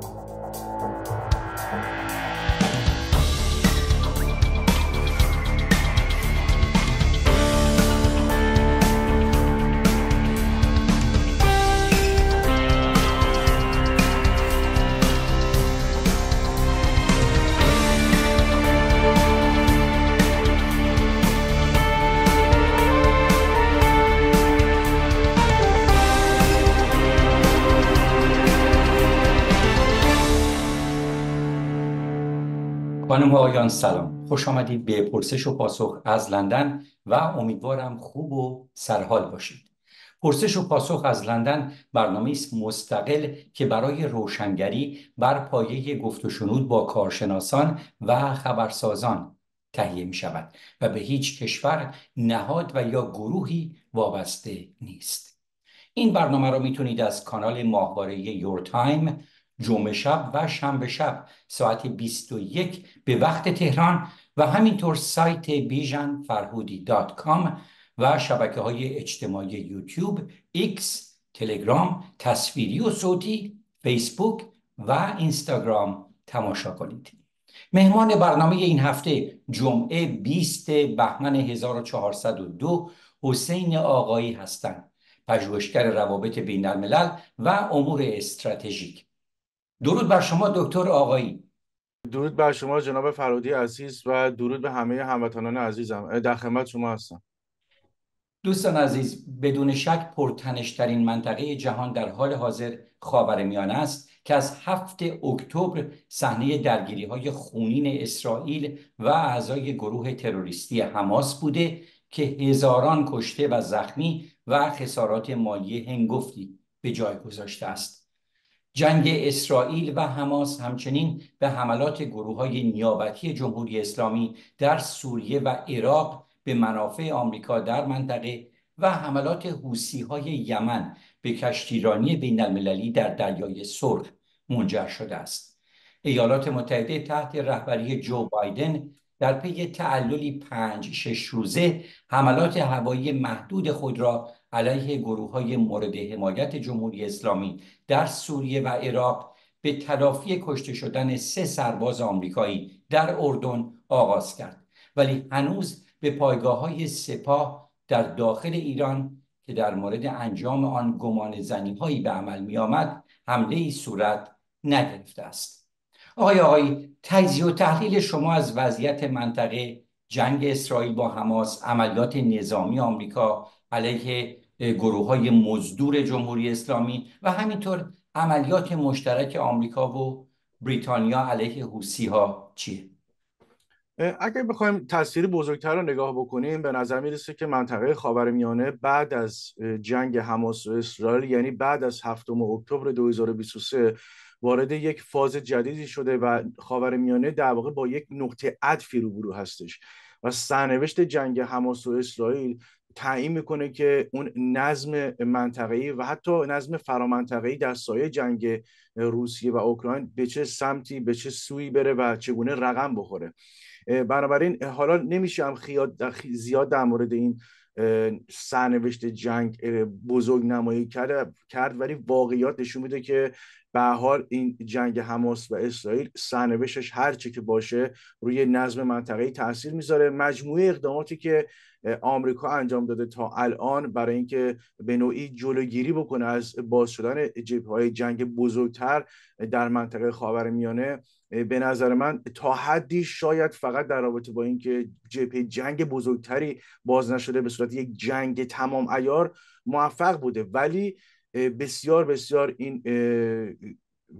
Música خانم سلام خوش آمدید به پرسش و پاسخ از لندن و امیدوارم خوب و سرحال باشید پرسش و پاسخ از لندن برنامه است مستقل که برای روشنگری بر پایه گفت و شنود با کارشناسان و خبرسازان تهیه می شود و به هیچ کشور نهاد و یا گروهی وابسته نیست این برنامه را میتونید از کانال ماهواره یور تایم جمعه شب و شنبه شب ساعت 21 به وقت تهران و همینطور سایت بیژن فرهودی دات کام و شبکه های اجتماعی یوتیوب، ایکس، تلگرام، تصویری و صوتی، فیسبوک و اینستاگرام تماشا کنید. مهمان برنامه این هفته جمعه 20 بهمن 1402 حسین آقایی هستند. پژوهشگر روابط بین الملل و امور استراتژیک درود بر شما دکتر آقایی درود بر شما جناب فرودی عزیز و درود به همه هموطنان عزیزم در خدمت شما هستم دوستان عزیز بدون شک پرتنشترین منطقه جهان در حال حاضر خاورمیانه است که از هفت اکتبر صحنه درگیری های خونین اسرائیل و اعضای گروه تروریستی حماس بوده که هزاران کشته و زخمی و خسارات مالی هنگفتی به جای گذاشته است جنگ اسرائیل و حماس همچنین به حملات گروه های نیابتی جمهوری اسلامی در سوریه و عراق به منافع آمریکا در منطقه و حملات حوسی های یمن به کشتیرانی بین المللی در دریای سرخ منجر شده است. ایالات متحده تحت رهبری جو بایدن در پی تعللی پنج شش روزه حملات هوایی محدود خود را علیه گروه های مورد حمایت جمهوری اسلامی در سوریه و عراق به تلافی کشته شدن سه سرباز آمریکایی در اردن آغاز کرد ولی هنوز به پایگاه های سپاه در داخل ایران که در مورد انجام آن گمان زنی هایی به عمل می آمد حمله ای صورت نگرفته است آقای آقای تجزیه و تحلیل شما از وضعیت منطقه جنگ اسرائیل با حماس عملیات نظامی آمریکا علیه گروه های مزدور جمهوری اسلامی و همینطور عملیات مشترک آمریکا و بریتانیا علیه حوسی ها چیه؟ اگر بخوایم تصویر بزرگتر رو نگاه بکنیم به نظر میرسه که منطقه خاورمیانه بعد از جنگ حماس و اسرائیل یعنی بعد از هفتم اکتبر 2023 وارد یک فاز جدیدی شده و خاورمیانه در واقع با یک نقطه عطفی روبرو هستش و سرنوشت جنگ حماس و اسرائیل تعیین میکنه که اون نظم منطقه‌ای و حتی نظم فرامنطقه‌ای در سایه جنگ روسیه و اوکراین به چه سمتی به چه سویی بره و چگونه رقم بخوره بنابراین حالا نمیشه هم زیاد در مورد این سرنوشت جنگ بزرگ نمایی کرد ولی واقعیات نشون میده که به حال این جنگ حماس و اسرائیل سرنوشتش هر چه که باشه روی نظم منطقه تاثیر میذاره مجموعه اقداماتی که آمریکا انجام داده تا الان برای اینکه به نوعی جلوگیری بکنه از باز شدن های جنگ بزرگتر در منطقه خاورمیانه به نظر من تا حدی شاید فقط در رابطه با اینکه جبهه جنگ بزرگتری باز نشده به صورت یک جنگ تمام ایار موفق بوده ولی بسیار بسیار این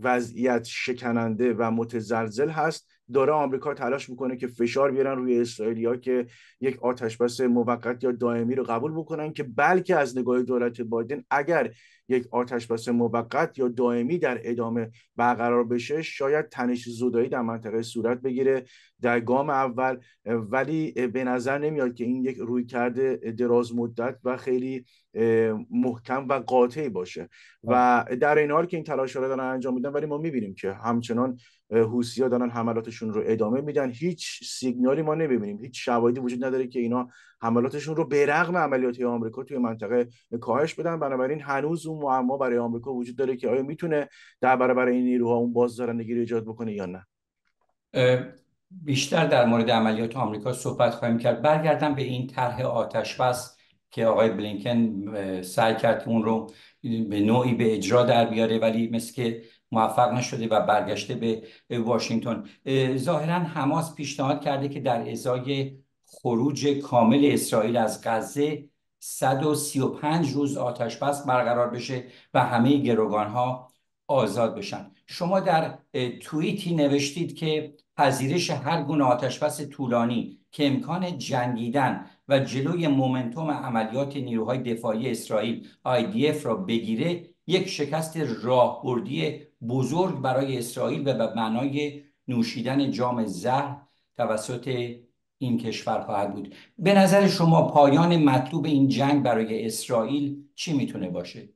وضعیت شکننده و متزلزل هست داره آمریکا تلاش میکنه که فشار بیارن روی اسرائیلیا که یک آتش بس موقت یا دائمی رو قبول بکنن که بلکه از نگاه دولت بایدن اگر یک آتش بس موقت یا دائمی در ادامه برقرار بشه شاید تنش زودایی در منطقه صورت بگیره در گام اول ولی به نظر نمیاد که این یک روی کرده دراز مدت و خیلی محکم و قاطعی باشه و در این حال که این تلاش رو دارن انجام میدن ولی ما میبینیم که همچنان حوسی دارن حملاتشون رو ادامه میدن هیچ سیگنالی ما نمیبینیم هیچ شواهدی وجود نداره که اینا حملاتشون رو به رغم عملیات آمریکا توی منطقه کاهش بدن بنابراین هنوز اون معما برای آمریکا وجود داره که آیا میتونه در برابر این نیروها اون بازدارندگی رو ایجاد بکنه یا نه بیشتر در مورد عملیات آمریکا صحبت خواهیم کرد برگردم به این طرح آتش بس که آقای بلینکن سعی کرد اون رو به نوعی به اجرا در بیاره ولی مثل که موفق نشده و برگشته به واشنگتن ظاهرا حماس پیشنهاد کرده که در ازای خروج کامل اسرائیل از غزه 135 روز آتش بس برقرار بشه و همه گروگان ها آزاد بشن شما در توییتی نوشتید که پذیرش هر گونه آتش بس طولانی که امکان جنگیدن و جلوی مومنتوم عملیات نیروهای دفاعی اسرائیل IDF را بگیره یک شکست راهبردی بزرگ برای اسرائیل و به معنای نوشیدن جام زهر توسط این کشور خواهد بود به نظر شما پایان مطلوب این جنگ برای اسرائیل چی میتونه باشه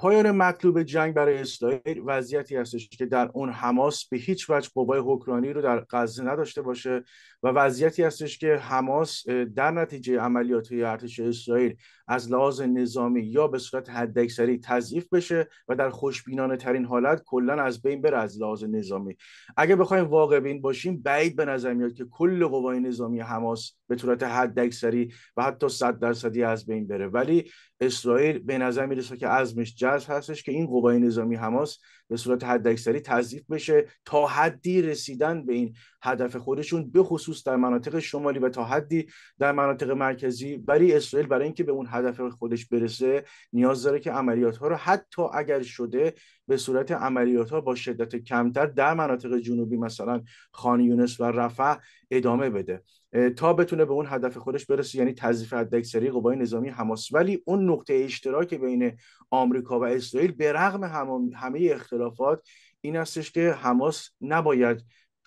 پایان مطلوب جنگ برای اسرائیل وضعیتی هستش که در اون حماس به هیچ وجه قوای حکمرانی رو در غزه نداشته باشه و وضعیتی هستش که حماس در نتیجه عملیات ارتش اسرائیل از لحاظ نظامی یا به صورت حداکثری تضعیف بشه و در خوشبینانه ترین حالت کلا از بین بره از لحاظ نظامی اگه بخوایم واقع بین باشیم بعید به نظر میاد که کل قوای نظامی حماس به صورت حداکثری و حتی 100 درصدی از بین بره ولی اسرائیل به نظر میرسه که عزمش هستش که این قوای نظامی حماس به صورت حداکثری تضعیف بشه تا حدی رسیدن به این هدف خودشون به خصوص در مناطق شمالی و تا حدی در مناطق مرکزی برای اسرائیل برای اینکه به اون هدف خودش برسه نیاز داره که عملیات ها رو حتی اگر شده به صورت عملیات ها با شدت کمتر در مناطق جنوبی مثلا خان و رفع ادامه بده تا بتونه به اون هدف خودش برسه یعنی تضعیف حداکثری خب، قوای نظامی حماس ولی اون نقطه اشتراک بین آمریکا و اسرائیل به رغم همه اختلافات این هستش که حماس نباید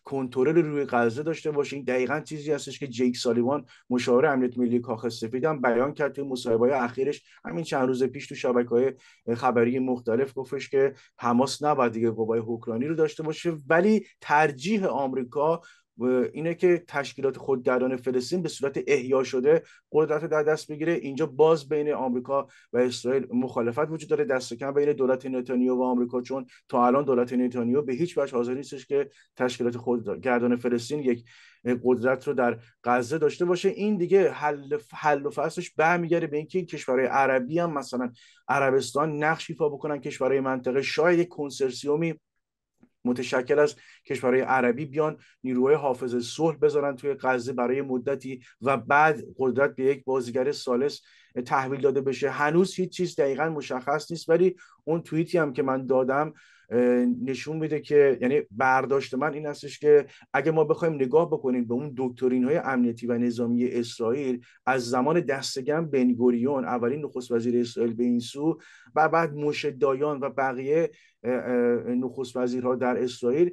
کنترل روی غزه داشته باشه این دقیقا چیزی هستش که جیک سالیوان مشاور امنیت ملی کاخ سفید هم بیان کرد توی مصاحبه‌های اخیرش همین چند روز پیش تو شبکه‌های خبری مختلف گفتش که حماس نباید دیگه قوای حکمرانی رو داشته باشه ولی ترجیح آمریکا اینه که تشکیلات خودگردان فلسطین به صورت احیا شده قدرت در دست بگیره اینجا باز بین آمریکا و اسرائیل مخالفت وجود داره دست کم بین دولت نتانیاهو و آمریکا چون تا الان دولت نتانیاهو به هیچ وجه حاضر نیستش که تشکیلات خودگردان فلسطین یک قدرت رو در غزه داشته باشه این دیگه حل حل و فصلش برمیگرده به اینکه کشورهای عربی هم مثلا عربستان نقش ایفا بکنن کشورهای منطقه شاید کنسرسیومی متشکل از کشورهای عربی بیان نیروهای حافظ صلح بذارن توی غزه برای مدتی و بعد قدرت به یک بازیگر سالس تحویل داده بشه هنوز هیچ چیز دقیقا مشخص نیست ولی اون توییتی هم که من دادم نشون میده که یعنی برداشت من این هستش که اگه ما بخوایم نگاه بکنیم به اون دکترین های امنیتی و نظامی اسرائیل از زمان دستگم بنگوریون اولین نخست وزیر اسرائیل به این سو و بعد موشه دایان و بقیه نخست وزیرها در اسرائیل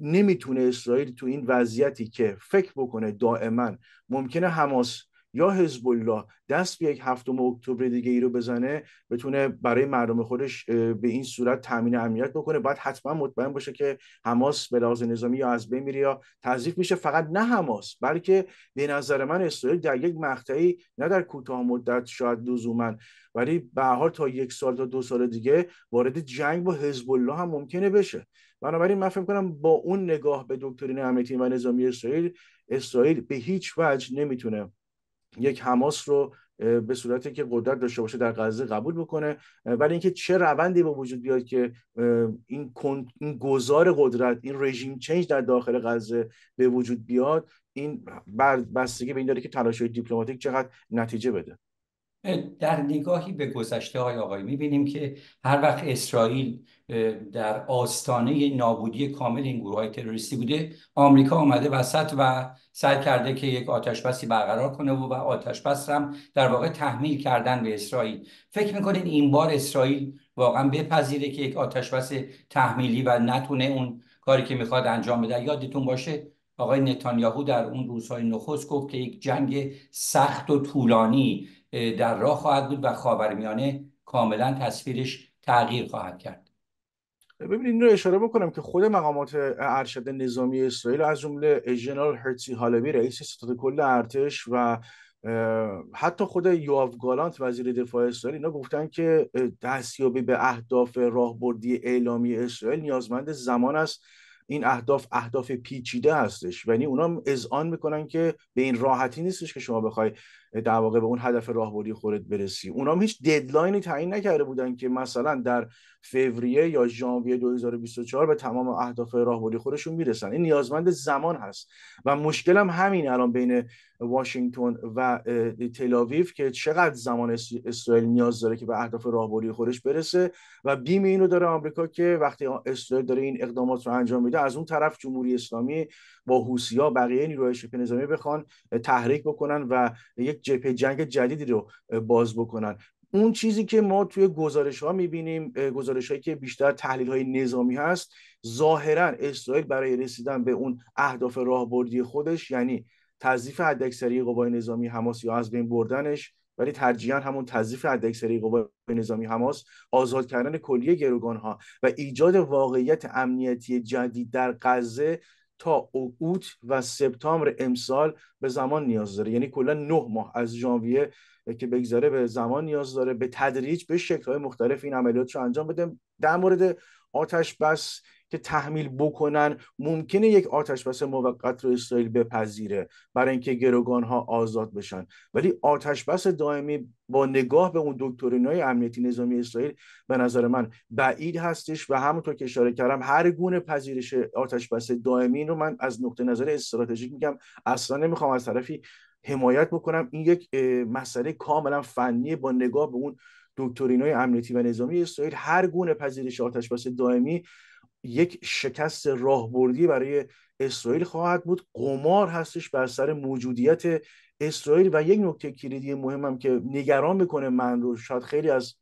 نمیتونه اسرائیل تو این وضعیتی که فکر بکنه دائما ممکنه حماس یا حزب الله دست به یک هفتم اکتبر دیگه ای رو بزنه بتونه برای مردم خودش به این صورت تامین امنیت بکنه باید حتما مطمئن باشه که حماس به لحاظ نظامی یا از بین میره یا تضعیف میشه فقط نه حماس بلکه به نظر من اسرائیل در یک مقطعی نه در کوتاه مدت شاید لزوما ولی به حال تا یک سال تا دو سال دیگه وارد جنگ با حزب الله هم ممکنه بشه بنابراین من فکر کنم با اون نگاه به دکترین امنیتی و نظامی اسرائیل اسرائیل به هیچ وجه نمیتونه یک حماس رو به صورتی که قدرت داشته باشه در غزه قبول بکنه ولی اینکه چه روندی به وجود بیاد که این, این گذار قدرت این رژیم چنج در داخل غزه به وجود بیاد این بستگی به این داره که تلاش های دیپلماتیک چقدر نتیجه بده در نگاهی به گذشته های آقای میبینیم که هر وقت اسرائیل در آستانه نابودی کامل این گروه های تروریستی بوده آمریکا آمده وسط و سعی کرده که یک آتشبسی برقرار کنه و, و آتش هم در واقع تحمیل کردن به اسرائیل فکر میکنید این بار اسرائیل واقعا بپذیره که یک آتشبس تحمیلی و نتونه اون کاری که میخواد انجام بده یادتون باشه آقای نتانیاهو در اون روزهای نخست گفت که یک جنگ سخت و طولانی در راه خواهد بود و خاورمیانه کاملا تصویرش تغییر خواهد کرد ببینید این رو اشاره بکنم که خود مقامات ارشد نظامی اسرائیل از جمله ژنرال هرتسی هالوی رئیس ستاد کل ارتش و حتی خود یوآف گالانت وزیر دفاع اسرائیل اینا گفتن که دستیابی به اهداف راهبردی اعلامی اسرائیل نیازمند زمان است این اهداف اهداف پیچیده هستش یعنی اونا اذعان میکنن که به این راحتی نیستش که شما بخوای در واقع به اون هدف راهبردی خودت برسی اونا هم هیچ ددلاینی تعیین نکرده بودن که مثلا در فوریه یا ژانویه 2024 به تمام اهداف راهبردی خودشون میرسن این نیازمند زمان هست و مشکلم همین الان بین واشنگتن و تل که چقدر زمان اسرائیل نیاز داره که به اهداف راهبردی خودش برسه و بیم اینو داره آمریکا که وقتی اسرائیل داره این اقدامات رو انجام میده از اون طرف جمهوری اسلامی با حوسیا بقیه نیروهای شبه نظامی بخوان تحریک بکنن و یک جبهه جنگ جدیدی رو باز بکنن اون چیزی که ما توی گزارش ها میبینیم گزارش هایی که بیشتر تحلیل های نظامی هست ظاهرا اسرائیل برای رسیدن به اون اهداف راهبردی خودش یعنی تضیف حداکثری قوای نظامی حماس یا از بین بردنش ولی ترجیحاً همون تضیف حداکثری قوای نظامی حماس آزاد کردن کلیه گروگان ها و ایجاد واقعیت امنیتی جدید در غزه تا اوت و سپتامبر امسال به زمان نیاز داره یعنی کلا نه ماه از ژانویه که بگذره به زمان نیاز داره به تدریج به شکل‌های مختلف این عملیات رو انجام بده در مورد آتش بس که تحمیل بکنن ممکنه یک آتش بس موقت رو اسرائیل بپذیره برای اینکه گروگان ها آزاد بشن ولی آتش بس دائمی با نگاه به اون دکترین های امنیتی نظامی اسرائیل به نظر من بعید هستش و همونطور که اشاره کردم هر گونه پذیرش آتش بس دائمی رو من از نقطه نظر استراتژیک میگم اصلا نمیخوام از طرفی حمایت بکنم این یک مسئله کاملا فنی با نگاه به اون های امنیتی و نظامی اسرائیل هر گونه پذیرش آتش بس دائمی یک شکست راهبردی برای اسرائیل خواهد بود قمار هستش بر سر موجودیت اسرائیل و یک نکته کلیدی هم که نگران میکنه من رو شاید خیلی از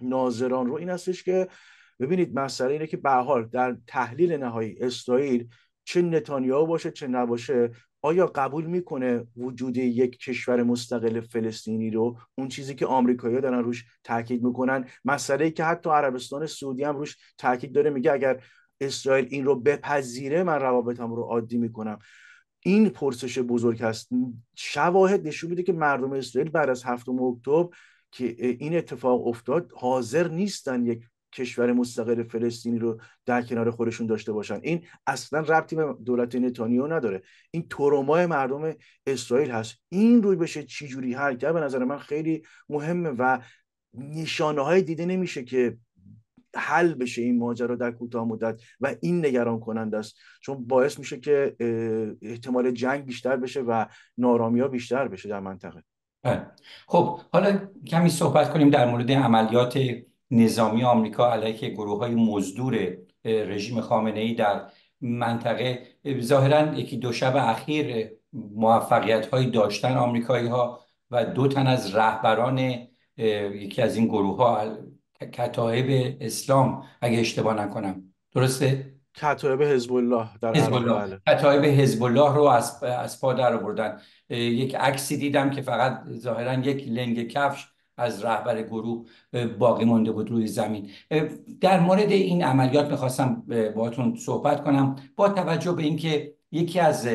ناظران رو این هستش که ببینید مسئله اینه که به حال در تحلیل نهایی اسرائیل چه نتانیاهو باشه چه نباشه آیا قبول میکنه وجود یک کشور مستقل فلسطینی رو اون چیزی که آمریکایی‌ها دارن روش تاکید میکنن مسئله که حتی عربستان سعودی هم روش تاکید داره میگه اگر اسرائیل این رو بپذیره من روابطم رو عادی میکنم این پرسش بزرگ هست شواهد نشون میده که مردم اسرائیل بعد از هفتم اکتبر که این اتفاق افتاد حاضر نیستن یک کشور مستقل فلسطینی رو در کنار خودشون داشته باشن این اصلا ربطی به دولت نتانیاهو نداره این ترومای مردم اسرائیل هست این روی بشه چجوری حل کرد به نظر من خیلی مهمه و نشانه های دیده نمیشه که حل بشه این ماجرا در کوتاه مدت و این نگران کننده است چون باعث میشه که احتمال جنگ بیشتر بشه و نارامی ها بیشتر بشه در منطقه بله. خب حالا کمی صحبت کنیم در مورد عملیات نظامی آمریکا علیه گروه های مزدور رژیم خامنه ای در منطقه ظاهرا یکی دو شب اخیر موفقیت های داشتن آمریکایی ها و دو تن از رهبران یکی از این گروه ها کتایب اسلام اگه اشتباه نکنم درسته کتایب حزب الله در حزب الله کتایب حزب الله رو از از پا در یک عکسی دیدم که فقط ظاهرا یک لنگ کفش از رهبر گروه باقی مانده بود روی زمین در مورد این عملیات میخواستم باهاتون صحبت کنم با توجه به اینکه یکی از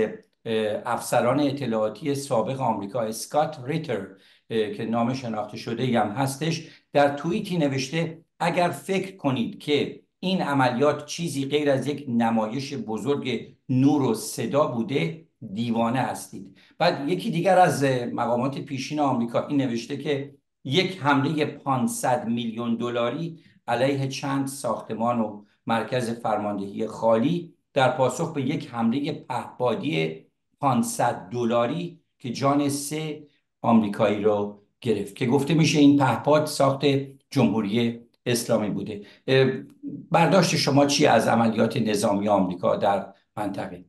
افسران اطلاعاتی سابق آمریکا اسکات ریتر که نام شناخته شده هم هستش در توییتی نوشته اگر فکر کنید که این عملیات چیزی غیر از یک نمایش بزرگ نور و صدا بوده دیوانه هستید بعد یکی دیگر از مقامات پیشین آمریکا این نوشته که یک حمله 500 میلیون دلاری علیه چند ساختمان و مرکز فرماندهی خالی در پاسخ به یک حمله پهپادی 500 دلاری که جان سه آمریکایی را گرفت که گفته میشه این پهپاد ساخت جمهوری اسلامی بوده برداشت شما چی از عملیات نظامی آمریکا در منطقه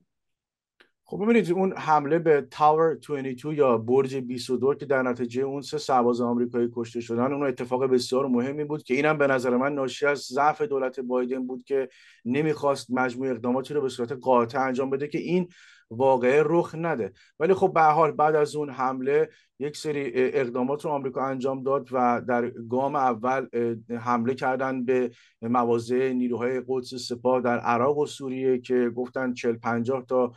خب ببینید اون حمله به تاور 22 یا برج 22 که در نتیجه اون سه سرباز آمریکایی کشته شدن اون اتفاق بسیار مهمی بود که اینم به نظر من ناشی از ضعف دولت بایدن بود که نمیخواست مجموع اقداماتی رو به صورت قاطع انجام بده که این واقعه رخ نده ولی خب به حال بعد از اون حمله یک سری اقدامات رو آمریکا انجام داد و در گام اول حمله کردن به مواضع نیروهای قدس سپاه در عراق و سوریه که گفتن 40 50 تا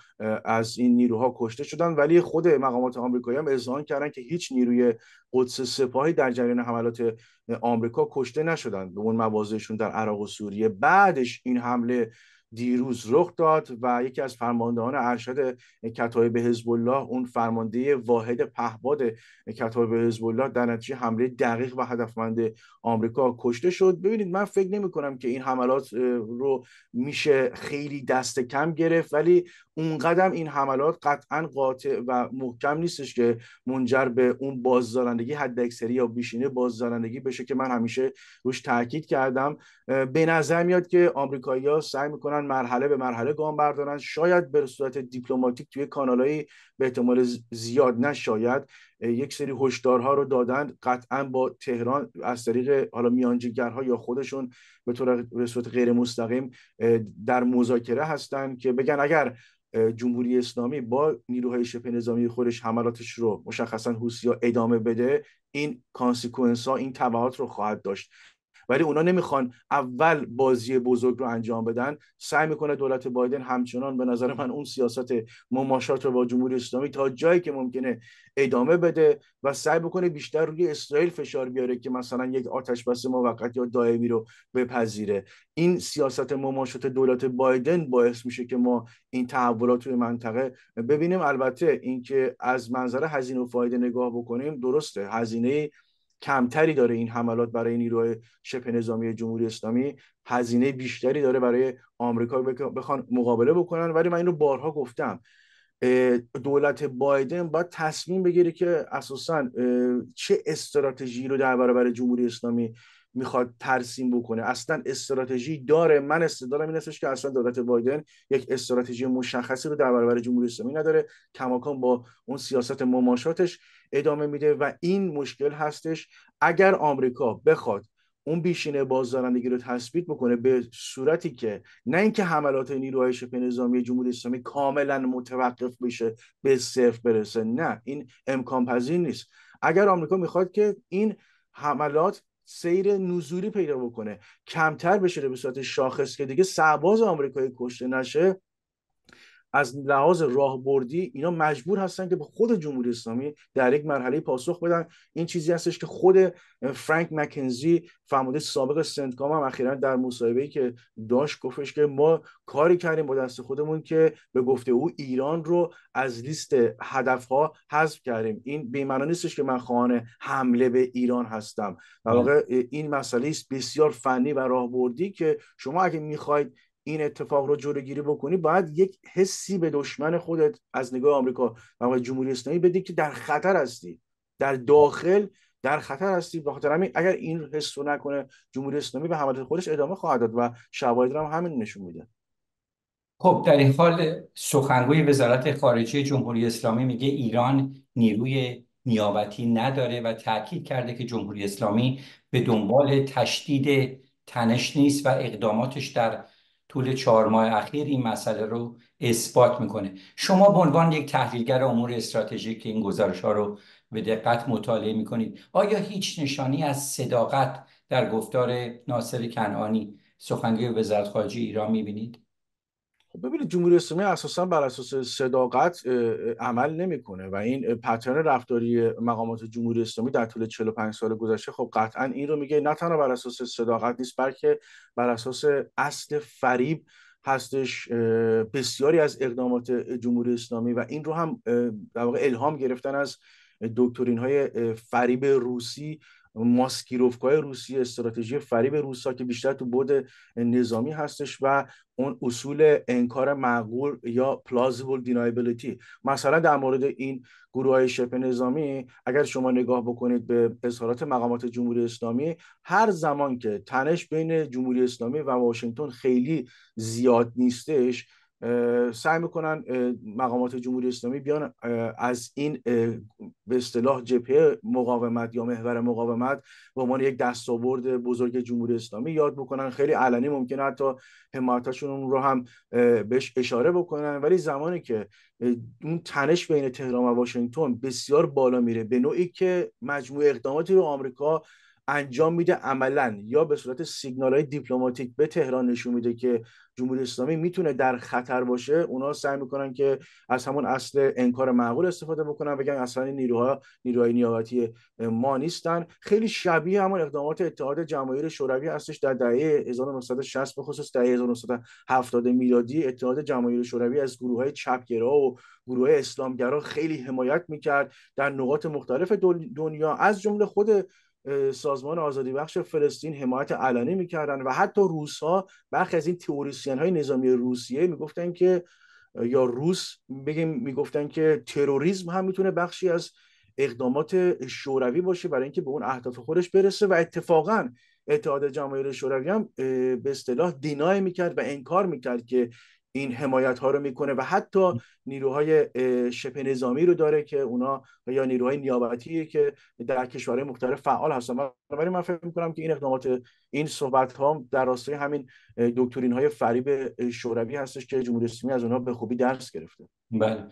از این نیروها کشته شدن ولی خود مقامات آمریکایی هم اذعان کردن که هیچ نیروی قدس سپاهی در جریان حملات آمریکا کشته نشدن به اون مواضعشون در عراق و سوریه بعدش این حمله دیروز رخ داد و یکی از فرماندهان ارشد کتایب حزب الله اون فرمانده واحد پهباد کتایب حزب الله در نتیجه حمله دقیق و هدفمند آمریکا کشته شد ببینید من فکر نمی کنم که این حملات رو میشه خیلی دست کم گرفت ولی قدم این حملات قطعا قاطع و محکم نیستش که منجر به اون بازدارندگی حد اکثری یا بیشینه بازدارندگی بشه که من همیشه روش تاکید کردم به نظر میاد که آمریکایی‌ها سعی میکنن مرحله به مرحله گام بردارن شاید به صورت دیپلماتیک توی کانالای به احتمال زیاد نشاید یک سری هشدارها رو دادن قطعا با تهران از طریق حالا میانجیگرها یا خودشون به طور به صورت غیر مستقیم در مذاکره هستند که بگن اگر جمهوری اسلامی با نیروهای شبه نظامی خودش حملاتش رو مشخصا ها ادامه بده این کانسیکونس ها این تبعات رو خواهد داشت ولی اونا نمیخوان اول بازی بزرگ رو انجام بدن سعی میکنه دولت بایدن همچنان به نظر من اون سیاست مماشات رو با جمهوری اسلامی تا جایی که ممکنه ادامه بده و سعی بکنه بیشتر روی اسرائیل فشار بیاره که مثلا یک آتش بس موقت یا دائمی رو بپذیره این سیاست مماشات دولت بایدن باعث میشه که ما این تحولات توی منطقه ببینیم البته اینکه از منظر هزینه و فایده نگاه بکنیم درسته هزینه کمتری داره این حملات برای نیروهای شبه نظامی جمهوری اسلامی هزینه بیشتری داره برای آمریکا بخوان مقابله بکنن ولی من اینو بارها گفتم دولت بایدن باید تصمیم بگیره که اساسا چه استراتژی رو در برابر جمهوری اسلامی میخواد ترسیم بکنه اصلا استراتژی داره من استدلالم این که اصلا دولت بایدن یک استراتژی مشخصی رو در برابر جمهوری اسلامی نداره کماکان با اون سیاست مماشاتش ادامه میده و این مشکل هستش اگر آمریکا بخواد اون بیشینه بازدارندگی رو تثبیت بکنه به صورتی که نه اینکه حملات نیروهای شبه نظامی جمهوری اسلامی کاملا متوقف بشه به صفر برسه نه این امکان پذیر نیست اگر آمریکا میخواد که این حملات سیر نزولی پیدا بکنه کمتر بشه به صورت شاخص که دیگه سرباز آمریکایی کشته نشه از لحاظ راهبردی اینا مجبور هستن که به خود جمهوری اسلامی در یک مرحله پاسخ بدن این چیزی هستش که خود فرانک مکنزی فرمانده سابق سنتکام هم اخیرا در مصاحبه‌ای که داشت گفتش که ما کاری کردیم با دست خودمون که به گفته او ایران رو از لیست هدفها حذف کردیم این به نیستش که من خواهان حمله به ایران هستم در واقع این مسئله است بسیار فنی و راهبردی که شما اگه میخواید این اتفاق رو جلوگیری بکنی باید یک حسی به دشمن خودت از نگاه آمریکا و جمهوری اسلامی بدی که در خطر هستی در داخل در خطر هستی به خاطر همین اگر این حس رو نکنه جمهوری اسلامی به حملات خودش ادامه خواهد داد و شواهد هم همین نشون میده خب در این حال سخنگوی وزارت خارجه جمهوری اسلامی میگه ایران نیروی نیابتی نداره و تاکید کرده که جمهوری اسلامی به دنبال تشدید تنش نیست و اقداماتش در طول چهار ماه اخیر این مسئله رو اثبات میکنه شما به عنوان یک تحلیلگر امور استراتژیک که این گزارش ها رو به دقت مطالعه میکنید آیا هیچ نشانی از صداقت در گفتار ناصر کنعانی سخنگوی وزارت خارجه ایران میبینید خب ببینید جمهوری اسلامی اساسا بر اساس صداقت عمل نمیکنه و این پترن رفتاری مقامات جمهوری اسلامی در طول 45 سال گذشته خب قطعا این رو میگه نه تنها بر اساس صداقت نیست بلکه بر اساس اصل فریب هستش بسیاری از اقدامات جمهوری اسلامی و این رو هم در واقع الهام گرفتن از دکترین های فریب روسی ماسکیروفکای روسیه استراتژی فریب روسا که بیشتر تو بود نظامی هستش و اون اصول انکار معقول یا plausible دینایبلیتی مثلا در مورد این گروه های شپ نظامی اگر شما نگاه بکنید به اظهارات مقامات جمهوری اسلامی هر زمان که تنش بین جمهوری اسلامی و واشنگتن خیلی زیاد نیستش سعی میکنن مقامات جمهوری اسلامی بیان از این به اصطلاح جبهه مقاومت یا محور مقاومت به عنوان یک دستاورد بزرگ جمهوری اسلامی یاد بکنن خیلی علنی ممکنه حتی حمایتشون رو هم بهش اشاره بکنن ولی زمانی که اون تنش بین تهران و واشنگتن بسیار بالا میره به نوعی که مجموع اقداماتی رو آمریکا انجام میده عملا یا به صورت سیگنال های دیپلماتیک به تهران نشون میده که جمهوری اسلامی میتونه در خطر باشه اونا سعی میکنن که از همون اصل انکار معقول استفاده بکنن بگن اصلا نیروها نیروهای نیابتی ما نیستن خیلی شبیه همون اقدامات اتحاد جماهیر شوروی هستش در دهه 1960 به خصوص دهه 1970 میلادی اتحاد جماهیر شوروی از گروه های چپگرا و گروه اسلامگرا خیلی حمایت میکرد در نقاط مختلف دنیا از جمله خود سازمان آزادی بخش فلسطین حمایت علنی میکردن و حتی روس ها برخی از این تئوریسین های نظامی روسیه میگفتن که یا روس بگیم میگفتن که تروریسم هم میتونه بخشی از اقدامات شوروی باشه برای اینکه به اون اهداف خودش برسه و اتفاقا اتحاد جماهیر شوروی هم به اصطلاح دینای میکرد و انکار میکرد که این حمایت ها رو میکنه و حتی نیروهای شبه نظامی رو داره که اونا یا نیروهای نیابتی که در کشورهای مختلف فعال هستن ولی من فکر میکنم که این اقدامات این صحبت ها در راستای همین دکترین های فریب شوروی هستش که جمهوری اسلامی از اونها به خوبی درس گرفته بله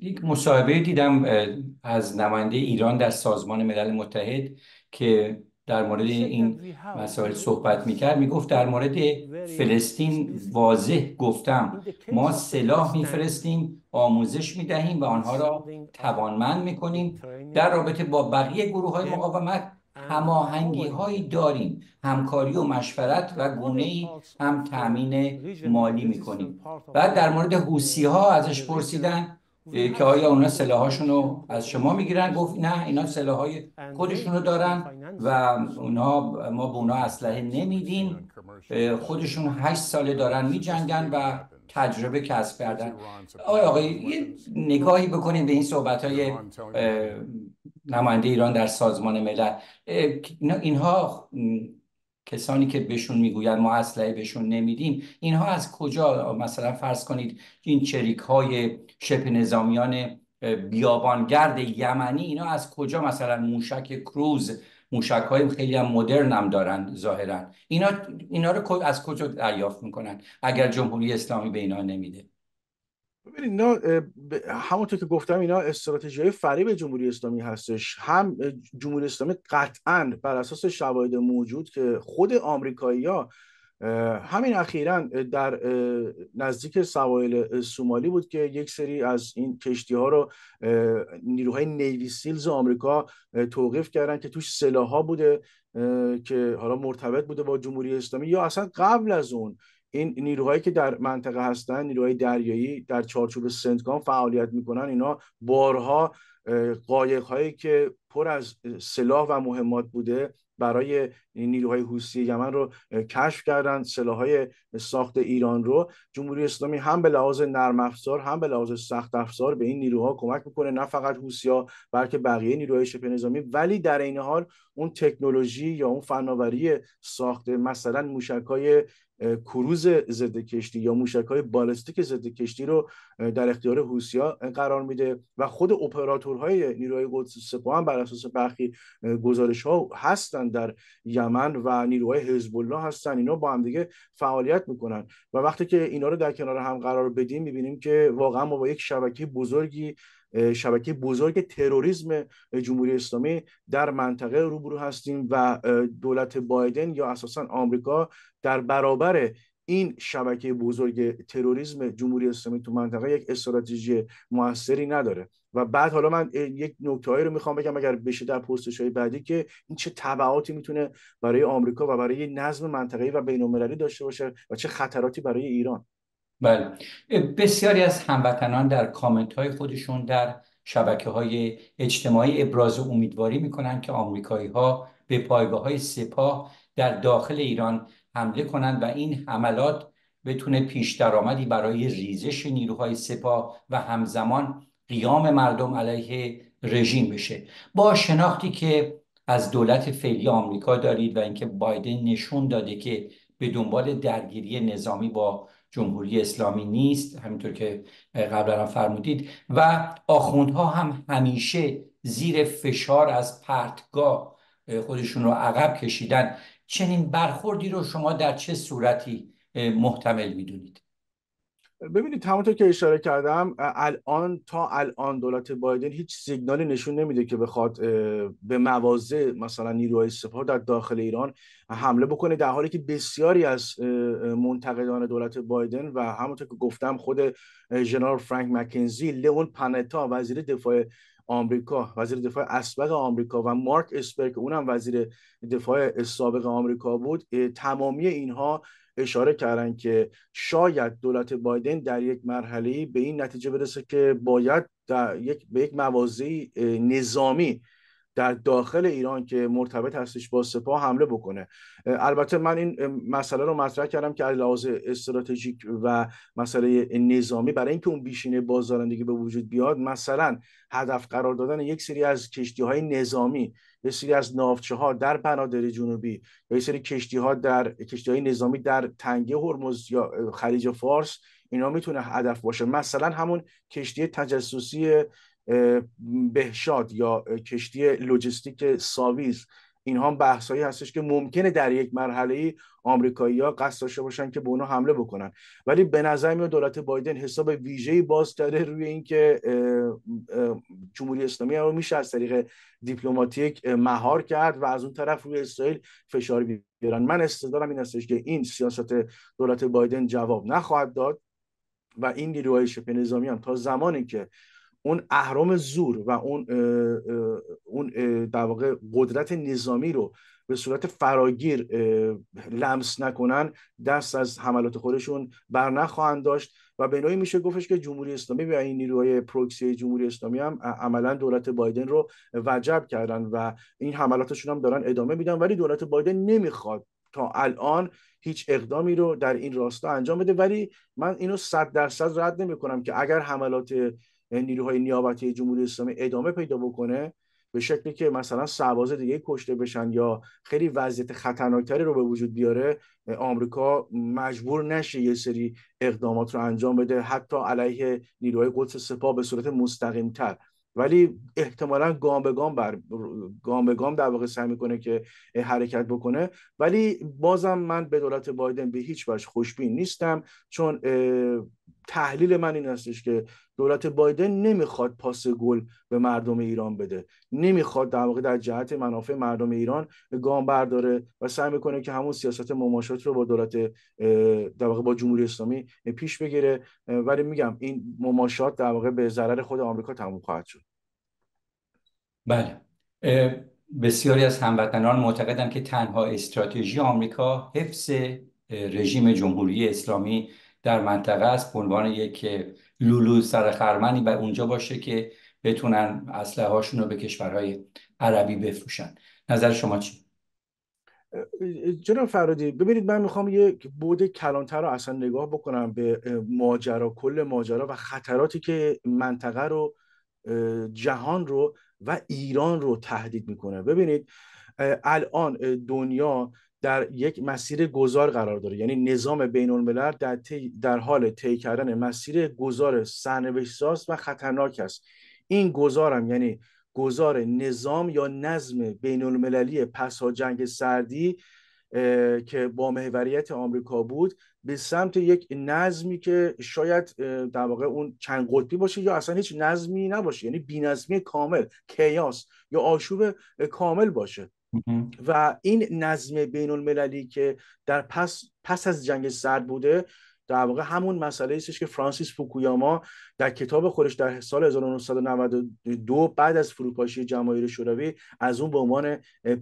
یک مصاحبه دیدم از نماینده ایران در سازمان ملل متحد که در مورد این مسائل صحبت میکرد میگفت در مورد فلسطین واضح گفتم ما سلاح میفرستیم آموزش میدهیم و آنها را توانمند میکنیم در رابطه با بقیه گروه های مقاومت هماهنگی داریم همکاری و مشورت و گونه ای هم تامین مالی میکنیم بعد در مورد حوسی ها ازش پرسیدن که آیا اونا سلاحاشون رو از شما میگیرن گفت نه اینا سلاحهای خودشون رو دارن و اونا ما به اونا اسلحه نمیدیم خودشون هشت ساله دارن میجنگن و تجربه کسب کردن آیا آقای یه نگاهی بکنیم به این صحبت های نماینده ایران در سازمان ملل اینها کسانی که بهشون میگویند ما اسلحه بهشون نمیدیم اینها از کجا مثلا فرض کنید این چریک های شپ نظامیان بیابانگرد یمنی اینا از کجا مثلا موشک کروز موشک های خیلی هم مدرن هم دارن ظاهرا اینا اینا رو از کجا دریافت میکنن اگر جمهوری اسلامی به اینا نمیده ببینید اینا همونطور که گفتم اینا استراتژی های فریب جمهوری اسلامی هستش هم جمهوری اسلامی قطعا بر اساس شواهد موجود که خود آمریکایی ها همین اخیرا در نزدیک سواحل سومالی بود که یک سری از این کشتی ها رو نیروهای نیوی سیلز آمریکا توقیف کردن که توش سلاح ها بوده که حالا مرتبط بوده با جمهوری اسلامی یا اصلا قبل از اون این نیروهایی که در منطقه هستن نیروهای دریایی در چارچوب سنتگان فعالیت میکنن اینا بارها قایق هایی که پر از سلاح و مهمات بوده برای نیروهای حوثی یمن رو کشف کردن سلاحهای ساخت ایران رو جمهوری اسلامی هم به لحاظ نرم افزار هم به لحاظ سخت افزار به این نیروها کمک میکنه نه فقط ها بلکه بقیه نیروهای شبه نظامی ولی در این حال اون تکنولوژی یا اون فناوری ساخت مثلا موشکای کروز ضد کشتی یا موشک های بالستیک ضد کشتی رو در اختیار حوسیا قرار میده و خود اپراتورهای نیروهای قدس سپاه هم بر اساس برخی گزارش ها هستند در یمن و نیروهای حزب الله اینا با هم دیگه فعالیت میکنن و وقتی که اینا رو در کنار هم قرار بدیم میبینیم که واقعا ما با یک شبکه بزرگی شبکه بزرگ تروریسم جمهوری اسلامی در منطقه روبرو هستیم و دولت بایدن یا اساسا آمریکا در برابر این شبکه بزرگ تروریسم جمهوری اسلامی تو منطقه یک استراتژی موثری نداره و بعد حالا من یک نکته رو میخوام بگم اگر بشه در پرسش های بعدی که این چه تبعاتی میتونه برای آمریکا و برای نظم منطقه‌ای و بین‌المللی داشته باشه و چه خطراتی برای ایران بله بسیاری از هموطنان در کامنت های خودشون در شبکه های اجتماعی ابراز امیدواری می‌کنند که آمریکایی ها به پایگاه های سپاه در داخل ایران حمله کنند و این حملات بتونه پیش درآمدی برای ریزش نیروهای سپاه و همزمان قیام مردم علیه رژیم بشه با شناختی که از دولت فعلی آمریکا دارید و اینکه بایدن نشون داده که به دنبال درگیری نظامی با جمهوری اسلامی نیست همینطور که قبلا هم فرمودید و آخوندها هم همیشه زیر فشار از پرتگاه خودشون رو عقب کشیدن چنین برخوردی رو شما در چه صورتی محتمل میدونید ببینید همونطور که اشاره کردم الان تا الان دولت بایدن هیچ سیگنالی نشون نمیده که بخواد به موازه مثلا نیروهای سپاه در داخل ایران حمله بکنه در حالی که بسیاری از منتقدان دولت بایدن و همونطور که گفتم خود جنرال فرانک مکنزی لئون پانتا وزیر دفاع آمریکا وزیر دفاع اسبق آمریکا و مارک اسپر اونم وزیر دفاع سابق آمریکا بود تمامی اینها اشاره کردن که شاید دولت بایدن در یک مرحله به این نتیجه برسه که باید در یک به یک موازی نظامی در داخل ایران که مرتبط هستش با سپاه حمله بکنه البته من این مسئله رو مطرح کردم که از لحاظ استراتژیک و مسئله نظامی برای اینکه اون بیشینه بازدارندگی به وجود بیاد مثلا هدف قرار دادن یک سری از کشتی های نظامی یه سری از نافچه ها در بنادر جنوبی یا یه سری کشتی ها در کشتی های نظامی در تنگه هرمز یا خلیج فارس اینا میتونه هدف باشه مثلا همون کشتی تجسسی بهشاد یا کشتی لوجستیک ساویز اینها بحثایی هستش که ممکنه در یک مرحله ها قصد داشته باشن که به اونها حمله بکنن ولی به نظر میاد دولت بایدن حساب ویژه‌ای باز داره روی اینکه جمهوری اسلامی رو میشه از طریق دیپلماتیک مهار کرد و از اون طرف روی اسرائیل فشار بیارن من استدلالم این هستش که این سیاست دولت بایدن جواب نخواهد داد و این نیروهای شبه نظامی هم تا زمانی که اون اهرام زور و اون اون در واقع قدرت نظامی رو به صورت فراگیر لمس نکنن دست از حملات خودشون بر نخواهند داشت و به نوعی میشه گفتش که جمهوری اسلامی و این نیروهای پروکسی جمهوری اسلامی هم عملا دولت بایدن رو وجب کردن و این حملاتشون هم دارن ادامه میدن ولی دولت بایدن نمیخواد تا الان هیچ اقدامی رو در این راستا انجام بده ولی من اینو صد درصد رد نمیکنم که اگر حملات یعنی نیروهای نیابتی جمهوری اسلامی ادامه پیدا بکنه به شکلی که مثلا سرباز دیگه کشته بشن یا خیلی وضعیت خطرناکتری رو به وجود بیاره آمریکا مجبور نشه یه سری اقدامات رو انجام بده حتی علیه نیروهای قدس سپاه به صورت مستقیم تر ولی احتمالا گام به گام بر گام به گام در واقع سعی میکنه که حرکت بکنه ولی بازم من به دولت بایدن به هیچ وجه خوشبین نیستم چون تحلیل من این هستش که دولت بایدن نمیخواد پاس گل به مردم ایران بده نمیخواد در واقع در جهت منافع مردم ایران گام برداره و سعی میکنه که همون سیاست مماشات رو با دولت در واقع با جمهوری اسلامی پیش بگیره ولی میگم این مماشات در واقع به ضرر خود آمریکا تموم خواهد شد بله بسیاری از هموطنان معتقدند که تنها استراتژی آمریکا حفظ رژیم جمهوری اسلامی در منطقه است به عنوان یک لولو خرمنی و اونجا باشه که بتونن اسلحه هاشون رو به کشورهای عربی بفروشن نظر شما چی؟ جناب فرادی ببینید من میخوام یک بود کلانتر رو اصلا نگاه بکنم به ماجرا کل ماجرا و خطراتی که منطقه رو جهان رو و ایران رو تهدید میکنه ببینید الان دنیا در یک مسیر گذار قرار داره یعنی نظام بین الملل در, در حال طی کردن مسیر گذار سرنوشت و خطرناک است این گذارم یعنی گذار نظام یا نظم بین المللی پسا جنگ سردی که با محوریت آمریکا بود به سمت یک نظمی که شاید در واقع اون چند قطبی باشه یا اصلا هیچ نظمی نباشه یعنی بینظمی کامل کیاس یا آشوب کامل باشه و این نظم بین المللی که در پس, پس از جنگ سرد بوده در واقع همون مسئله ایستش که فرانسیس فوکویاما در کتاب خودش در سال 1992 بعد از فروپاشی جماهیر شوروی از اون به عنوان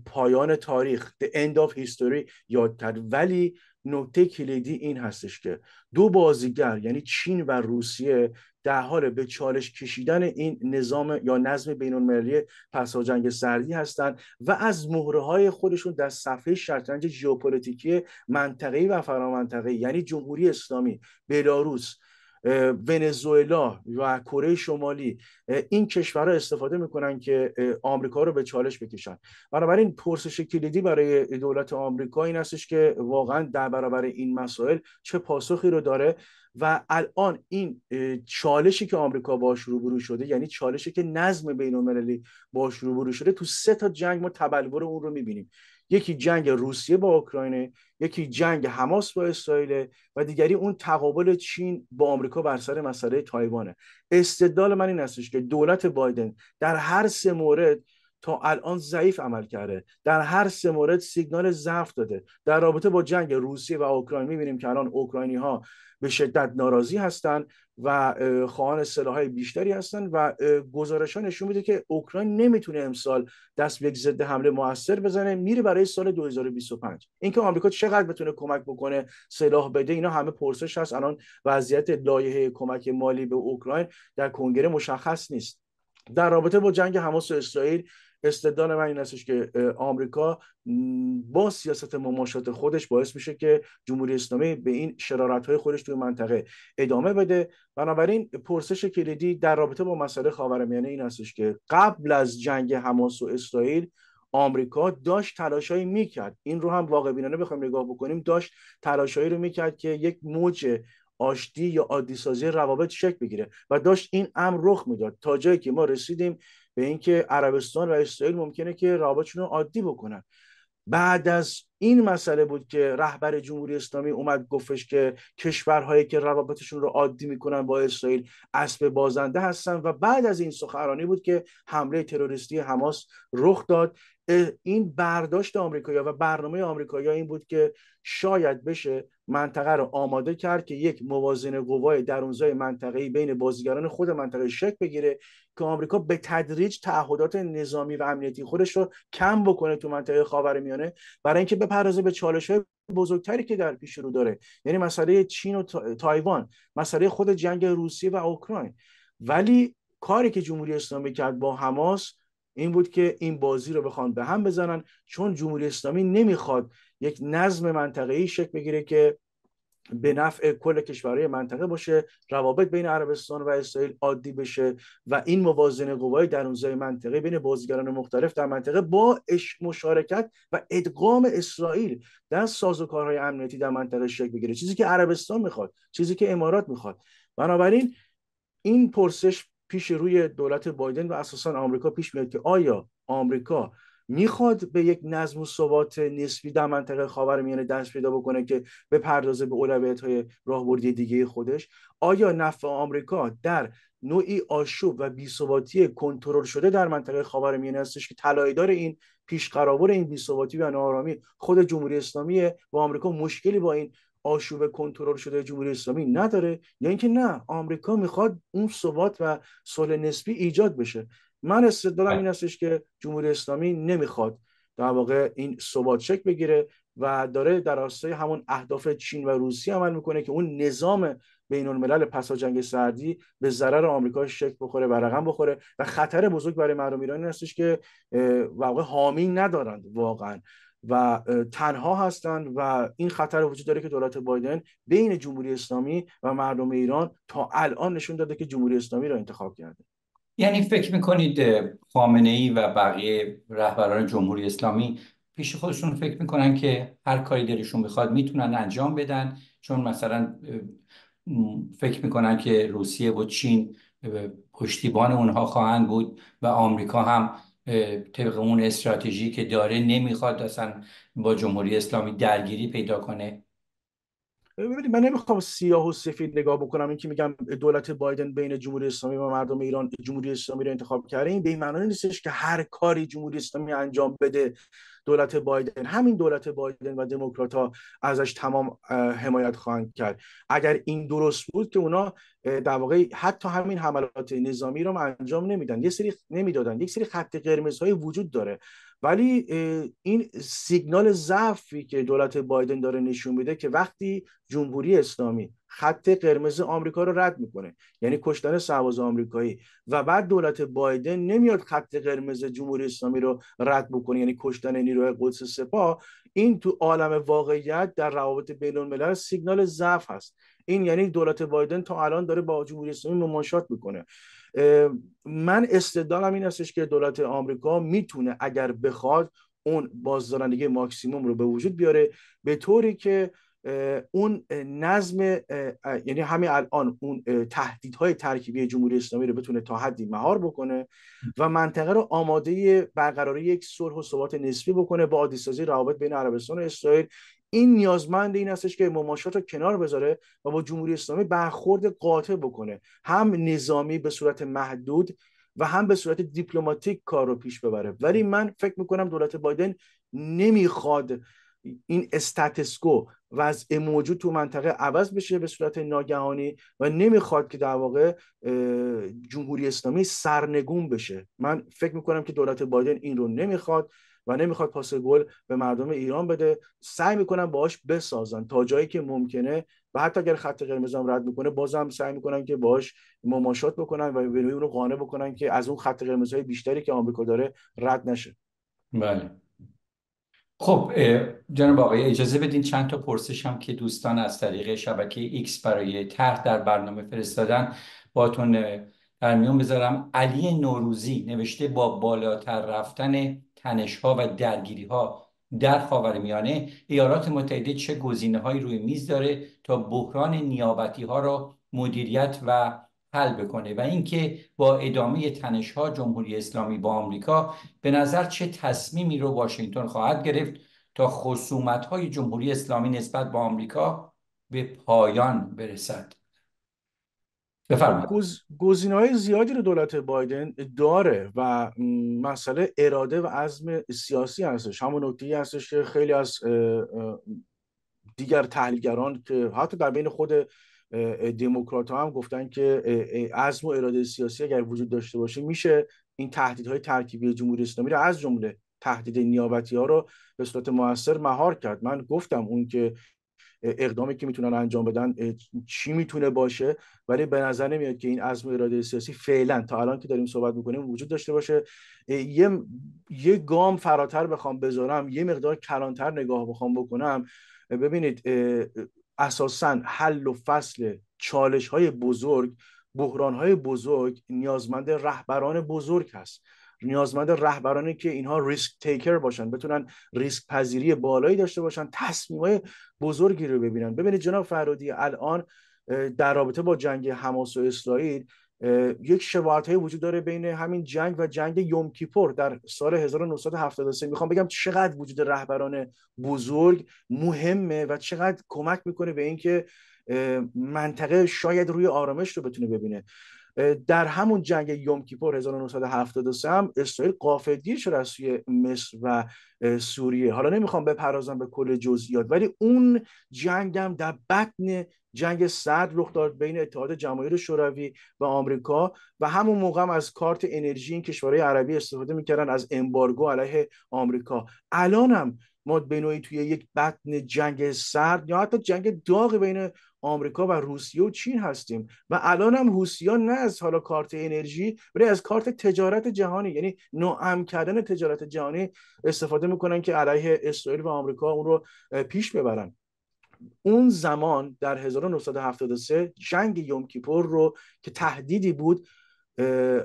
پایان تاریخ The End of History یاد کرد ولی نکته کلیدی این هستش که دو بازیگر یعنی چین و روسیه در حال به چالش کشیدن این نظام یا نظم بین المللی پسا جنگ سردی هستند و از مهره های خودشون در صفحه شطرنج ژئوپلیتیکی منطقه‌ای و فرامنطقه‌ای یعنی جمهوری اسلامی بلاروس ونزوئلا و کره شمالی این کشورها استفاده میکنن که آمریکا رو به چالش بکشن بنابراین پرسش کلیدی برای دولت آمریکا این هستش که واقعا در برابر این مسائل چه پاسخی رو داره و الان این چالشی که آمریکا باش روبرو شده یعنی چالشی که نظم بین المللی باش روبرو شده تو سه تا جنگ ما تبلور اون رو میبینیم یکی جنگ روسیه با اوکراینه یکی جنگ حماس با اسرائیل و دیگری اون تقابل چین با آمریکا بر سر مسئله تایوانه استدلال من این هستش که دولت بایدن در هر سه مورد تا الان ضعیف عمل کرده در هر سه مورد سیگنال ضعف داده در رابطه با جنگ روسیه و اوکراین میبینیم که الان اوکراینی ها به شدت ناراضی هستند و خواهان سلاحهای بیشتری هستند و گزارش ها نشون میده که اوکراین نمیتونه امسال دست به یک ضد حمله موثر بزنه میره برای سال 2025 اینکه آمریکا چقدر بتونه کمک بکنه سلاح بده اینا همه پرسش هست الان وضعیت لایحه کمک مالی به اوکراین در کنگره مشخص نیست در رابطه با جنگ حماس و اسرائیل استدلال من این هستش که آمریکا با سیاست مماشات خودش باعث میشه که جمهوری اسلامی به این شرارت های خودش توی منطقه ادامه بده بنابراین پرسش کلیدی در رابطه با مسئله خاورمیانه این هستش که قبل از جنگ حماس و اسرائیل آمریکا داشت تلاشایی میکرد این رو هم واقع بینانه بخوایم نگاه بکنیم داشت تلاشایی رو میکرد که یک موج آشتی یا عادی روابط شکل بگیره و داشت این امر رخ میداد تا جایی که ما رسیدیم به اینکه عربستان و اسرائیل ممکنه که رابطشون رو عادی بکنن بعد از این مسئله بود که رهبر جمهوری اسلامی اومد گفتش که کشورهایی که روابطشون رو عادی میکنن با اسرائیل اسب بازنده هستن و بعد از این سخنرانی بود که حمله تروریستی حماس رخ داد این برداشت آمریکایی‌ها و برنامه آمریکایی‌ها این بود که شاید بشه منطقه رو آماده کرد که یک موازنه قوای درونزای منطقه‌ای بین بازیگران خود منطقه شک بگیره که آمریکا به تدریج تعهدات نظامی و امنیتی خودش رو کم بکنه تو منطقه خاورمیانه برای اینکه بپردازه به چالش های بزرگتری که در پیش رو داره یعنی مسئله چین و تایوان مسئله خود جنگ روسیه و اوکراین ولی کاری که جمهوری اسلامی کرد با حماس این بود که این بازی رو بخوان به هم بزنن چون جمهوری اسلامی نمیخواد یک نظم منطقه‌ای شکل بگیره که به نفع کل کشورهای منطقه باشه روابط بین عربستان و اسرائیل عادی بشه و این موازنه قوای اون منطقه بین بازیگران مختلف در منطقه با مشارکت و ادغام اسرائیل در سازوکارهای امنیتی در منطقه شکل بگیره چیزی که عربستان میخواد چیزی که امارات میخواد بنابراین این پرسش پیش روی دولت بایدن و اساسا آمریکا پیش میاد که آیا آمریکا میخواد به یک نظم و ثبات نسبی در منطقه میانه دست پیدا بکنه که به پردازه به اولویت های راهبردی دیگه خودش آیا نفع آمریکا در نوعی آشوب و بیثباتی کنترل شده در منطقه میانه هستش که طلایدار این پیش این این بیثباتی و ناآرامی خود جمهوری اسلامی و آمریکا مشکلی با این آشوب کنترل شده جمهوری اسلامی نداره یا یعنی اینکه نه آمریکا میخواد اون ثبات و صلح نسبی ایجاد بشه من استدلالم این هستش بله. که جمهوری اسلامی نمیخواد در واقع این ثبات شکل بگیره و داره در راستای همون اهداف چین و روسیه عمل میکنه که اون نظام بین الملل پسا جنگ سردی به ضرر آمریکا شک بخوره و رقم بخوره و خطر بزرگ برای مردم این هستش که واقع حامی ندارند واقعا و تنها هستند و این خطر وجود داره که دولت بایدن بین جمهوری اسلامی و مردم ایران تا الان نشون داده که جمهوری اسلامی را انتخاب کرده یعنی فکر میکنید خامنه ای و بقیه رهبران جمهوری اسلامی پیش خودشون فکر میکنن که هر کاری دلشون بخواد میتونن انجام بدن چون مثلا فکر میکنن که روسیه و چین پشتیبان اونها خواهند بود و آمریکا هم طبق اون استراتژی که داره نمیخواد اصلا با جمهوری اسلامی درگیری پیدا کنه ببینید من نمیخوام سیاه و سفید نگاه بکنم اینکه میگم دولت بایدن بین جمهوری اسلامی و مردم ایران جمهوری اسلامی رو انتخاب کرده این به این معنی نیستش که هر کاری جمهوری اسلامی انجام بده دولت بایدن همین دولت بایدن و دموکرات ها ازش تمام حمایت خواهند کرد اگر این درست بود که اونا در واقع حتی همین حملات نظامی رو انجام نمیدن یه سری نمیدادن یک سری خط های وجود داره ولی این سیگنال ضعفی که دولت بایدن داره نشون میده که وقتی جمهوری اسلامی خط قرمز آمریکا رو رد میکنه یعنی کشتن سرباز آمریکایی و بعد دولت بایدن نمیاد خط قرمز جمهوری اسلامی رو رد بکنه یعنی کشتن نیروهای قدس سپاه این تو عالم واقعیت در روابط بین الملل سیگنال ضعف هست این یعنی دولت بایدن تا الان داره با جمهوری اسلامی مماشات میکنه من استدلالم این هستش که دولت آمریکا میتونه اگر بخواد اون بازدارندگی ماکسیموم رو به وجود بیاره به طوری که اون نظم یعنی همین الان اون تهدیدهای ترکیبی جمهوری اسلامی رو بتونه تا حدی مهار بکنه و منطقه رو آماده برقراری یک صلح و ثبات نسبی بکنه با عادیسازی روابط بین عربستان و اسرائیل این نیازمند این هستش که مماشات رو کنار بذاره و با جمهوری اسلامی برخورد قاطع بکنه هم نظامی به صورت محدود و هم به صورت دیپلماتیک کار رو پیش ببره ولی من فکر میکنم دولت بایدن نمیخواد این استاتسکو از موجود تو منطقه عوض بشه به صورت ناگهانی و نمیخواد که در واقع جمهوری اسلامی سرنگون بشه من فکر میکنم که دولت بایدن این رو نمیخواد و نمیخواد پاس گل به مردم ایران بده سعی میکنن باهاش بسازن تا جایی که ممکنه و حتی اگر خط قرمزم رد میکنه بازم سعی میکنن که باهاش مماشات بکنن و به اون رو قانع بکنن که از اون خط قرمزهای بیشتری که آمریکا داره رد نشه بله خب جناب آقای اجازه بدین چند تا پرسش هم که دوستان از طریق شبکه ایکس برای طرح در برنامه فرستادن باتون در میون بذارم علی نوروزی نوشته با بالاتر رفتن تنش ها و درگیری ها در خاورمیانه ایالات متحده چه گزینه هایی روی میز داره تا بحران نیابتی ها را مدیریت و حل بکنه و اینکه با ادامه تنش ها جمهوری اسلامی با آمریکا به نظر چه تصمیمی رو واشنگتن خواهد گرفت تا خصومت های جمهوری اسلامی نسبت به آمریکا به پایان برسد خب، گز... گزینه های زیادی رو دولت بایدن داره و مسئله اراده و عزم سیاسی هستش همون نکته هستش که خیلی از دیگر تحلیلگران که حتی در بین خود دموکرات ها هم گفتن که عزم و اراده سیاسی اگر وجود داشته باشه میشه این تهدیدهای ترکیبی جمهوری اسلامی رو از جمله تهدید نیابتی ها رو به صورت موثر مهار کرد من گفتم اون که اقدامی که میتونن انجام بدن چی میتونه باشه ولی به نظر نمیاد که این عزم اراده سیاسی فعلا تا الان که داریم صحبت میکنیم وجود داشته باشه یه یه گام فراتر بخوام بذارم یه مقدار کلانتر نگاه بخوام بکنم ببینید اساسا حل و فصل چالش های بزرگ بحران های بزرگ نیازمند رهبران بزرگ هست نیازمند رهبرانی که اینها ریسک تیکر باشن بتونن ریسک پذیری بالایی داشته باشن تصمیمای بزرگی رو ببینن ببینید جناب فرادی الان در رابطه با جنگ حماس و اسرائیل یک شباهت های وجود داره بین همین جنگ و جنگ یوم کیپور در سال 1973 میخوام بگم چقدر وجود رهبران بزرگ مهمه و چقدر کمک میکنه به اینکه منطقه شاید روی آرامش رو بتونه ببینه در همون جنگ یوم کیپور 1973 هم اسرائیل قافلگیر شد از سوی مصر و سوریه حالا نمیخوام بپرازم به کل جزئیات ولی اون جنگ هم در بطن جنگ سرد رخ داد بین اتحاد جماهیر شوروی و آمریکا و همون موقع هم از کارت انرژی این کشورهای عربی استفاده میکردن از امبارگو علیه آمریکا هم ما به نوعی توی یک بطن جنگ سرد یا حتی جنگ داغ بین آمریکا و روسیه و چین هستیم و الان هم روسیه نه از حالا کارت انرژی بری از کارت تجارت جهانی یعنی نوعم کردن تجارت جهانی استفاده میکنن که علیه اسرائیل و آمریکا اون رو پیش ببرن اون زمان در 1973 جنگ یومکیپور رو که تهدیدی بود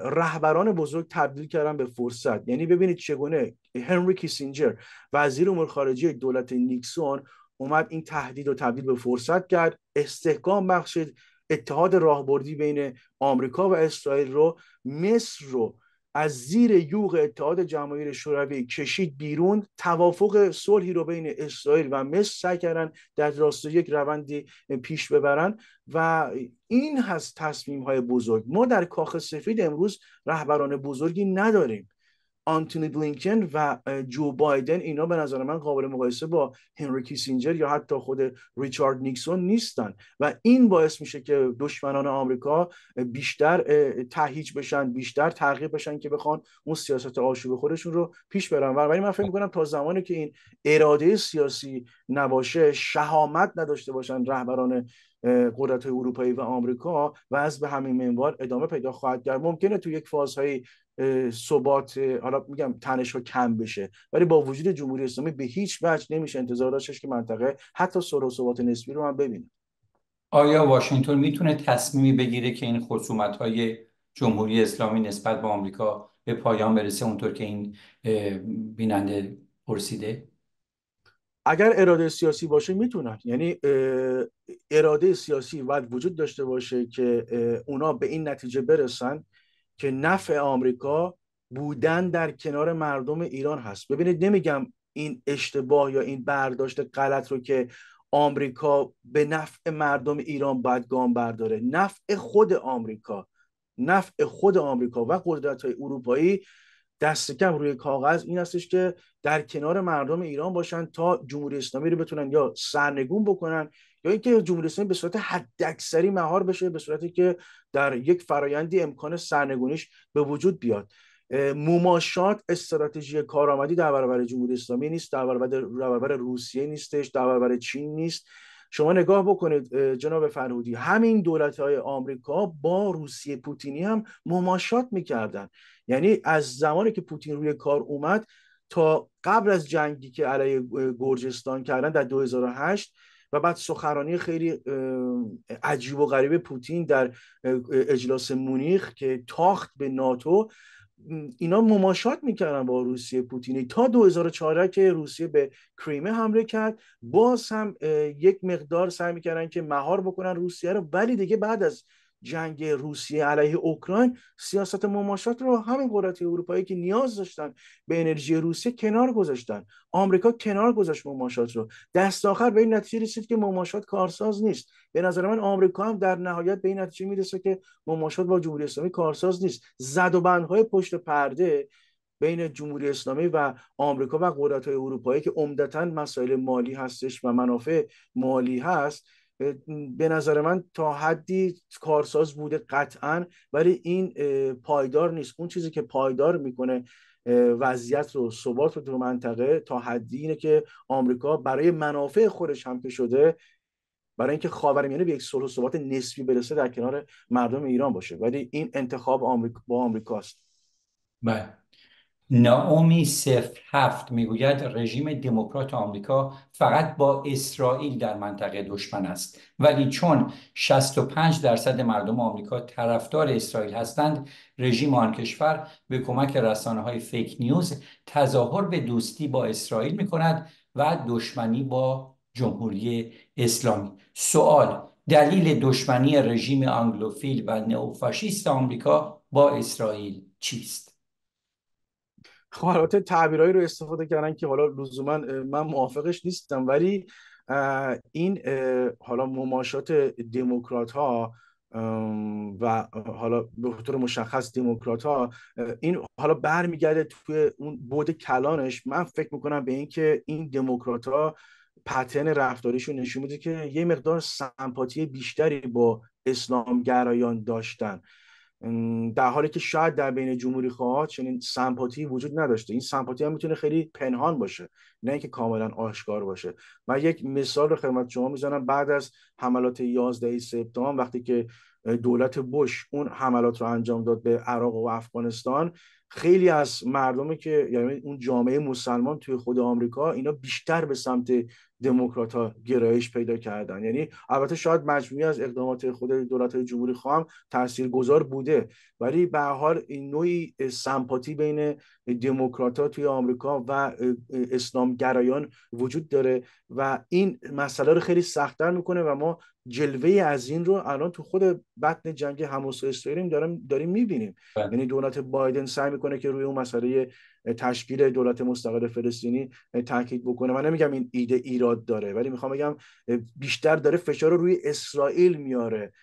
رهبران بزرگ تبدیل کردن به فرصت یعنی ببینید چگونه هنری کیسینجر وزیر امور خارجه دولت نیکسون اومد این تهدید و تبدیل به فرصت کرد استحکام بخشید اتحاد راهبردی بین آمریکا و اسرائیل رو مصر رو از زیر یوغ اتحاد جماهیر شوروی کشید بیرون توافق صلحی رو بین اسرائیل و مصر سعی کردن در راستای یک روندی پیش ببرن و این هست تصمیم های بزرگ ما در کاخ سفید امروز رهبران بزرگی نداریم آنتونی بلینکن و جو بایدن اینا به نظر من قابل مقایسه با هنری کیسینجر یا حتی خود ریچارد نیکسون نیستن و این باعث میشه که دشمنان آمریکا بیشتر تهیج بشن بیشتر ترغیب بشن که بخوان اون سیاست آشوب خودشون رو پیش برن ولی من فکر میکنم تا زمانی که این اراده سیاسی نباشه شهامت نداشته باشن رهبران قدرت های اروپایی و آمریکا و از به همین منوار ادامه پیدا خواهد کرد ممکنه تو یک فازهای ثبات حالا میگم تنش ها کم بشه ولی با وجود جمهوری اسلامی به هیچ وجه نمیشه انتظار داشتش که منطقه حتی سر و ثبات نسبی رو هم ببینه آیا واشنگتن میتونه تصمیمی بگیره که این خصومت های جمهوری اسلامی نسبت به آمریکا به پایان برسه اونطور که این بیننده پرسیده اگر اراده سیاسی باشه میتونن یعنی اراده سیاسی باید وجود داشته باشه که اونا به این نتیجه برسن که نفع آمریکا بودن در کنار مردم ایران هست ببینید نمیگم این اشتباه یا این برداشت غلط رو که آمریکا به نفع مردم ایران باید گام برداره نفع خود آمریکا نفع خود آمریکا و قدرت های اروپایی دست کم روی کاغذ این هستش که در کنار مردم ایران باشن تا جمهوری اسلامی رو بتونن یا سرنگون بکنن یا اینکه جمهوری اسلامی به صورت حداکثری مهار بشه به صورتی که در یک فرایندی امکان سرنگونیش به وجود بیاد مماشات استراتژی کارآمدی در برابر جمهوری اسلامی نیست در روسیه نیستش در برابر چین نیست شما نگاه بکنید جناب فرهودی همین دولت های آمریکا با روسیه پوتینی هم مماشات میکردن یعنی از زمانی که پوتین روی کار اومد تا قبل از جنگی که علیه گرجستان کردن در 2008 و بعد سخرانی خیلی عجیب و غریب پوتین در اجلاس مونیخ که تاخت به ناتو اینا مماشات میکردن با روسیه پوتینی تا 2014 که روسیه به کریمه حمله کرد باز هم یک مقدار سعی میکردن که مهار بکنن روسیه رو ولی دیگه بعد از جنگ روسیه علیه اوکراین سیاست مماشات رو همین قدرت اروپایی که نیاز داشتن به انرژی روسیه کنار گذاشتن آمریکا کنار گذاشت مماشات رو دست آخر به این نتیجه رسید که مماشات کارساز نیست به نظر من آمریکا هم در نهایت به این نتیجه میرسه که مماشات با جمهوری اسلامی کارساز نیست زد و بندهای پشت پرده بین جمهوری اسلامی و آمریکا و قدرت‌های اروپایی که عمدتا مسائل مالی هستش و منافع مالی هست به نظر من تا حدی کارساز بوده قطعا ولی این پایدار نیست اون چیزی که پایدار میکنه وضعیت رو ثبات رو در منطقه تا حدی اینه که آمریکا برای منافع خودش هم که شده برای اینکه خاورمیانه به یک صلح و ثبات نسبی برسه در کنار مردم ایران باشه ولی این انتخاب آمریکا با آمریکاست بله ناومی صفر هفت میگوید رژیم دموکرات آمریکا فقط با اسرائیل در منطقه دشمن است ولی چون 65 درصد مردم آمریکا طرفدار اسرائیل هستند رژیم آن کشور به کمک رسانه های فیک نیوز تظاهر به دوستی با اسرائیل می کند و دشمنی با جمهوری اسلامی سوال دلیل دشمنی رژیم آنگلوفیل و نئوفاشیست آمریکا با اسرائیل چیست خب تعبیرهایی رو استفاده کردن که حالا لزوما من موافقش نیستم ولی این حالا مماشات دموکرات ها و حالا به طور مشخص دموکرات ها این حالا برمیگرده توی اون بود کلانش من فکر میکنم به اینکه این, این دموکرات ها پترن رفتاریشون نشون میده که یه مقدار سمپاتی بیشتری با اسلامگرایان داشتن در حالی که شاید در بین جمهوری خواهد چنین سمپاتی وجود نداشته این سمپاتی هم میتونه خیلی پنهان باشه نه اینکه کاملا آشکار باشه من یک مثال رو خدمت شما میزنم بعد از حملات 11 سپتامبر وقتی که دولت بش اون حملات رو انجام داد به عراق و افغانستان خیلی از مردمی که یعنی اون جامعه مسلمان توی خود آمریکا اینا بیشتر به سمت دموکرات ها گرایش پیدا کردن یعنی البته شاید مجموعی از اقدامات خود دولت های جمهوری خواهم تاثیرگذار بوده ولی به حال این نوعی سمپاتی بین دموکرات ها توی آمریکا و اسلام گرایان وجود داره و این مسئله رو خیلی سختتر میکنه و ما جلوه از این رو الان تو خود بطن جنگ حماس و اسرائیل داریم داریم میبینیم بله. یعنی دولت بایدن سعی میکنه که روی اون مسئله تشکیل دولت مستقل فلسطینی تاکید بکنه من نمیگم این ایده ایراد داره ولی میخوام بگم بیشتر داره فشار رو روی اسرائیل میاره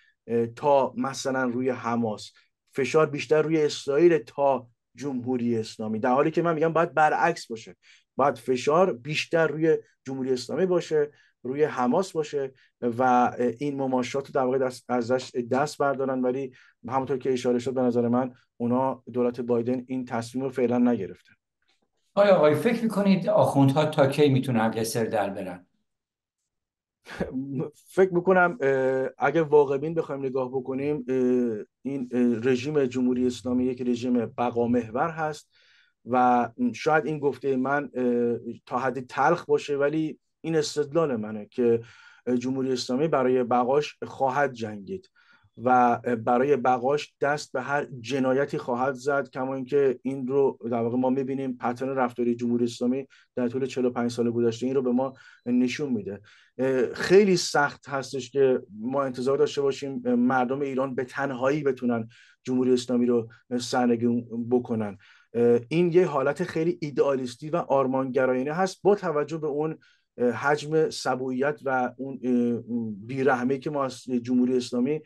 تا مثلا روی حماس فشار بیشتر روی اسرائیل تا جمهوری اسلامی در حالی که من میگم باید برعکس باشه باید فشار بیشتر روی جمهوری اسلامی باشه روی حماس باشه و این مماشات رو در واقع ازش دست بردارن ولی همونطور که اشاره شد به نظر من اونا دولت بایدن این تصمیم رو فعلا نگرفته آیا آقای فکر میکنید آخوندها تا کی میتونن قصر در برن فکر میکنم اگه واقع بین بخوایم نگاه بکنیم این رژیم جمهوری اسلامی یک رژیم بقا محور هست و شاید این گفته من تا حد تلخ باشه ولی این استدلال منه که جمهوری اسلامی برای بقاش خواهد جنگید و برای بقاش دست به هر جنایتی خواهد زد کما اینکه این رو در واقع ما میبینیم پترن رفتاری جمهوری اسلامی در طول 45 سال گذشته این رو به ما نشون میده خیلی سخت هستش که ما انتظار داشته باشیم مردم ایران به تنهایی بتونن جمهوری اسلامی رو سرنگون بکنن این یه حالت خیلی ایدئالیستی و آرمانگرایانه هست با توجه به اون حجم سبوعیت و اون بیرحمه که ما از جمهوری اسلامی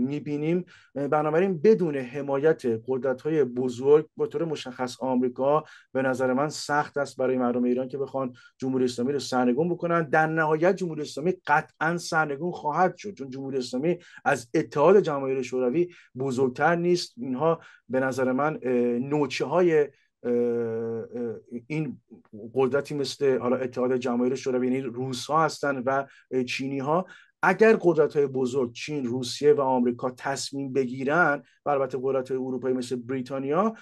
میبینیم بنابراین بدون حمایت قدرت های بزرگ به طور مشخص آمریکا به نظر من سخت است برای مردم ایران که بخوان جمهوری اسلامی رو سرنگون بکنن در نهایت جمهوری اسلامی قطعا سرنگون خواهد شد چون جمهوری اسلامی از اتحاد جماهیر شوروی بزرگتر نیست اینها به نظر من نوچه های این قدرتی مثل حالا اتحاد جماهیر شوروی یعنی روس ها هستن و چینی ها اگر قدرت های بزرگ چین، روسیه و آمریکا تصمیم بگیرن و البته قدرت های اروپایی مثل بریتانیا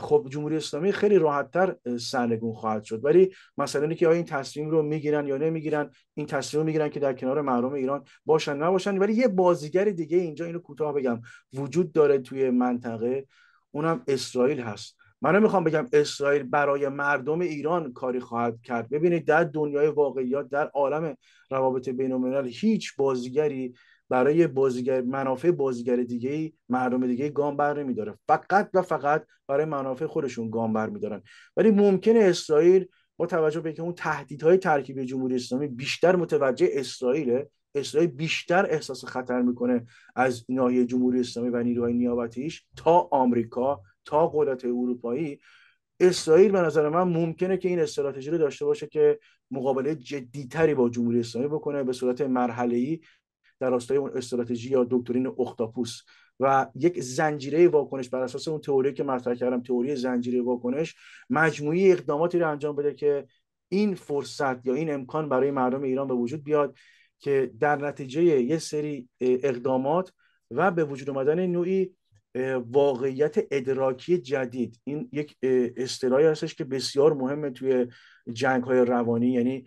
خب جمهوری اسلامی خیلی راحتتر سرنگون خواهد شد ولی مثلا اینکه آیا این تصمیم رو میگیرن یا نمیگیرن این تصمیم رو میگیرن که در کنار مردم ایران باشن نباشن ولی یه بازیگر دیگه اینجا اینو کوتاه بگم وجود داره توی منطقه اونم اسرائیل هست من نمیخوام بگم اسرائیل برای مردم ایران کاری خواهد کرد ببینید در دنیای واقعیات در عالم روابط بین هیچ بازیگری برای بازیگر منافع بازیگر دیگه مردم دیگه گام بر نمیداره فقط و فقط برای منافع خودشون گام بر میدارن ولی ممکنه اسرائیل با توجه به که اون تهدیدهای ترکیب جمهوری اسلامی بیشتر متوجه اسرائیله اسرائیل بیشتر احساس خطر میکنه از ناحیه جمهوری اسلامی و نیروهای نیابتیش تا آمریکا تا قدرت اروپایی اسرائیل به نظر من ممکنه که این استراتژی رو داشته باشه که مقابله جدیتری با جمهوری اسلامی بکنه به صورت مرحله ای در راستای اون استراتژی یا دکترین اختاپوس و یک زنجیره واکنش بر اساس اون تئوری که مطرح کردم تئوری زنجیره واکنش مجموعی اقداماتی رو انجام بده که این فرصت یا این امکان برای مردم ایران به وجود بیاد که در نتیجه یه سری اقدامات و به وجود آمدن نوعی واقعیت ادراکی جدید این یک اصطلاحی هستش که بسیار مهمه توی جنگ های روانی یعنی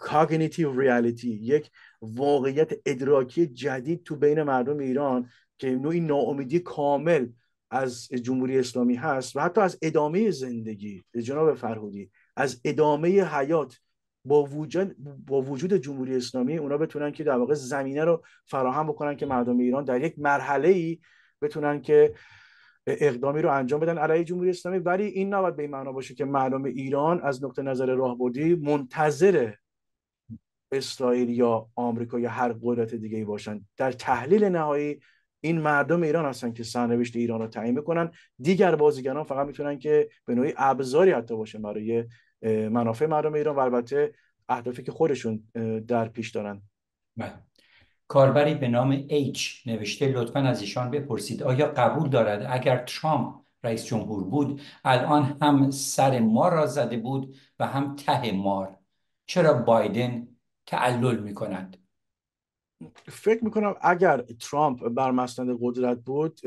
cognitive reality یک واقعیت ادراکی جدید تو بین مردم ایران که نوعی ناامیدی کامل از جمهوری اسلامی هست و حتی از ادامه زندگی جناب فرهودی از ادامه حیات با وجود با وجود جمهوری اسلامی اونا بتونن که در واقع زمینه رو فراهم بکنن که مردم ایران در یک مرحله ای بتونن که اقدامی رو انجام بدن علیه جمهوری اسلامی ولی این نباید به این معنا باشه که مردم ایران از نقطه نظر راهبردی منتظر اسرائیل یا آمریکا یا هر قدرت دیگه ای باشن در تحلیل نهایی این مردم ایران هستن که سرنوشت ایران رو تعیین میکنن دیگر بازیگران فقط میتونن که به نوعی ابزاری حتی باشه برای منافع مردم ایران و البته اهدافی که خودشون در پیش دارن بله کاربری به نام H نوشته لطفا از ایشان بپرسید آیا قبول دارد اگر ترامپ رئیس جمهور بود الان هم سر ما را زده بود و هم ته مار چرا بایدن تعلل می کند فکر میکنم اگر ترامپ بر مسند قدرت بود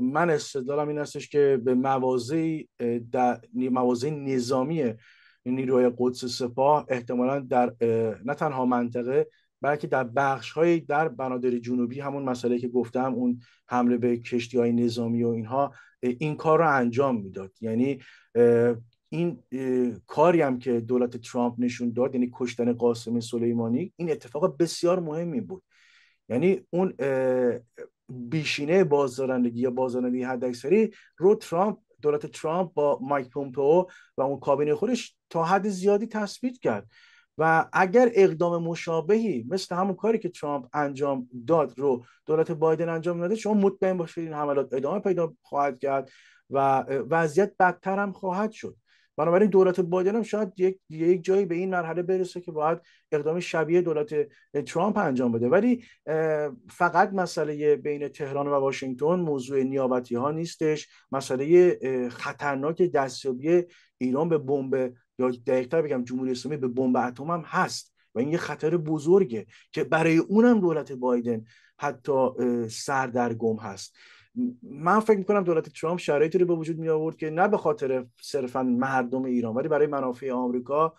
من استدلالم این هستش که به موازی, نظامی نیروهای قدس سپاه احتمالا در نه تنها منطقه بلکه در بخش های در بنادر جنوبی همون مسئله که گفتم اون حمله به کشتی های نظامی و اینها این کار رو انجام میداد یعنی این کاری هم که دولت ترامپ نشون داد یعنی کشتن قاسم سلیمانی این اتفاق بسیار مهمی بود یعنی اون بیشینه بازدارندگی یا بازدارندگی اکثری رو ترامپ دولت ترامپ با مایک پومپو و اون کابینه خودش تا حد زیادی تثبیت کرد و اگر اقدام مشابهی مثل همون کاری که ترامپ انجام داد رو دولت بایدن انجام نده، شما مطمئن باشید این حملات ادامه پیدا خواهد کرد و وضعیت بدتر هم خواهد شد بنابراین دولت بایدن هم شاید یک, یک جایی به این مرحله برسه که باید اقدام شبیه دولت ترامپ انجام بده ولی فقط مسئله بین تهران و واشنگتن موضوع نیابتی ها نیستش مسئله خطرناک دستیابی ایران به بمب یا دقیقتر بگم جمهوری اسلامی به بمب اتم هم هست و این یه خطر بزرگه که برای اونم دولت بایدن حتی سردرگم هست من فکر میکنم دولت ترامپ شرایطی رو به وجود می آورد که نه به خاطر صرفا مردم ایران ولی برای منافع آمریکا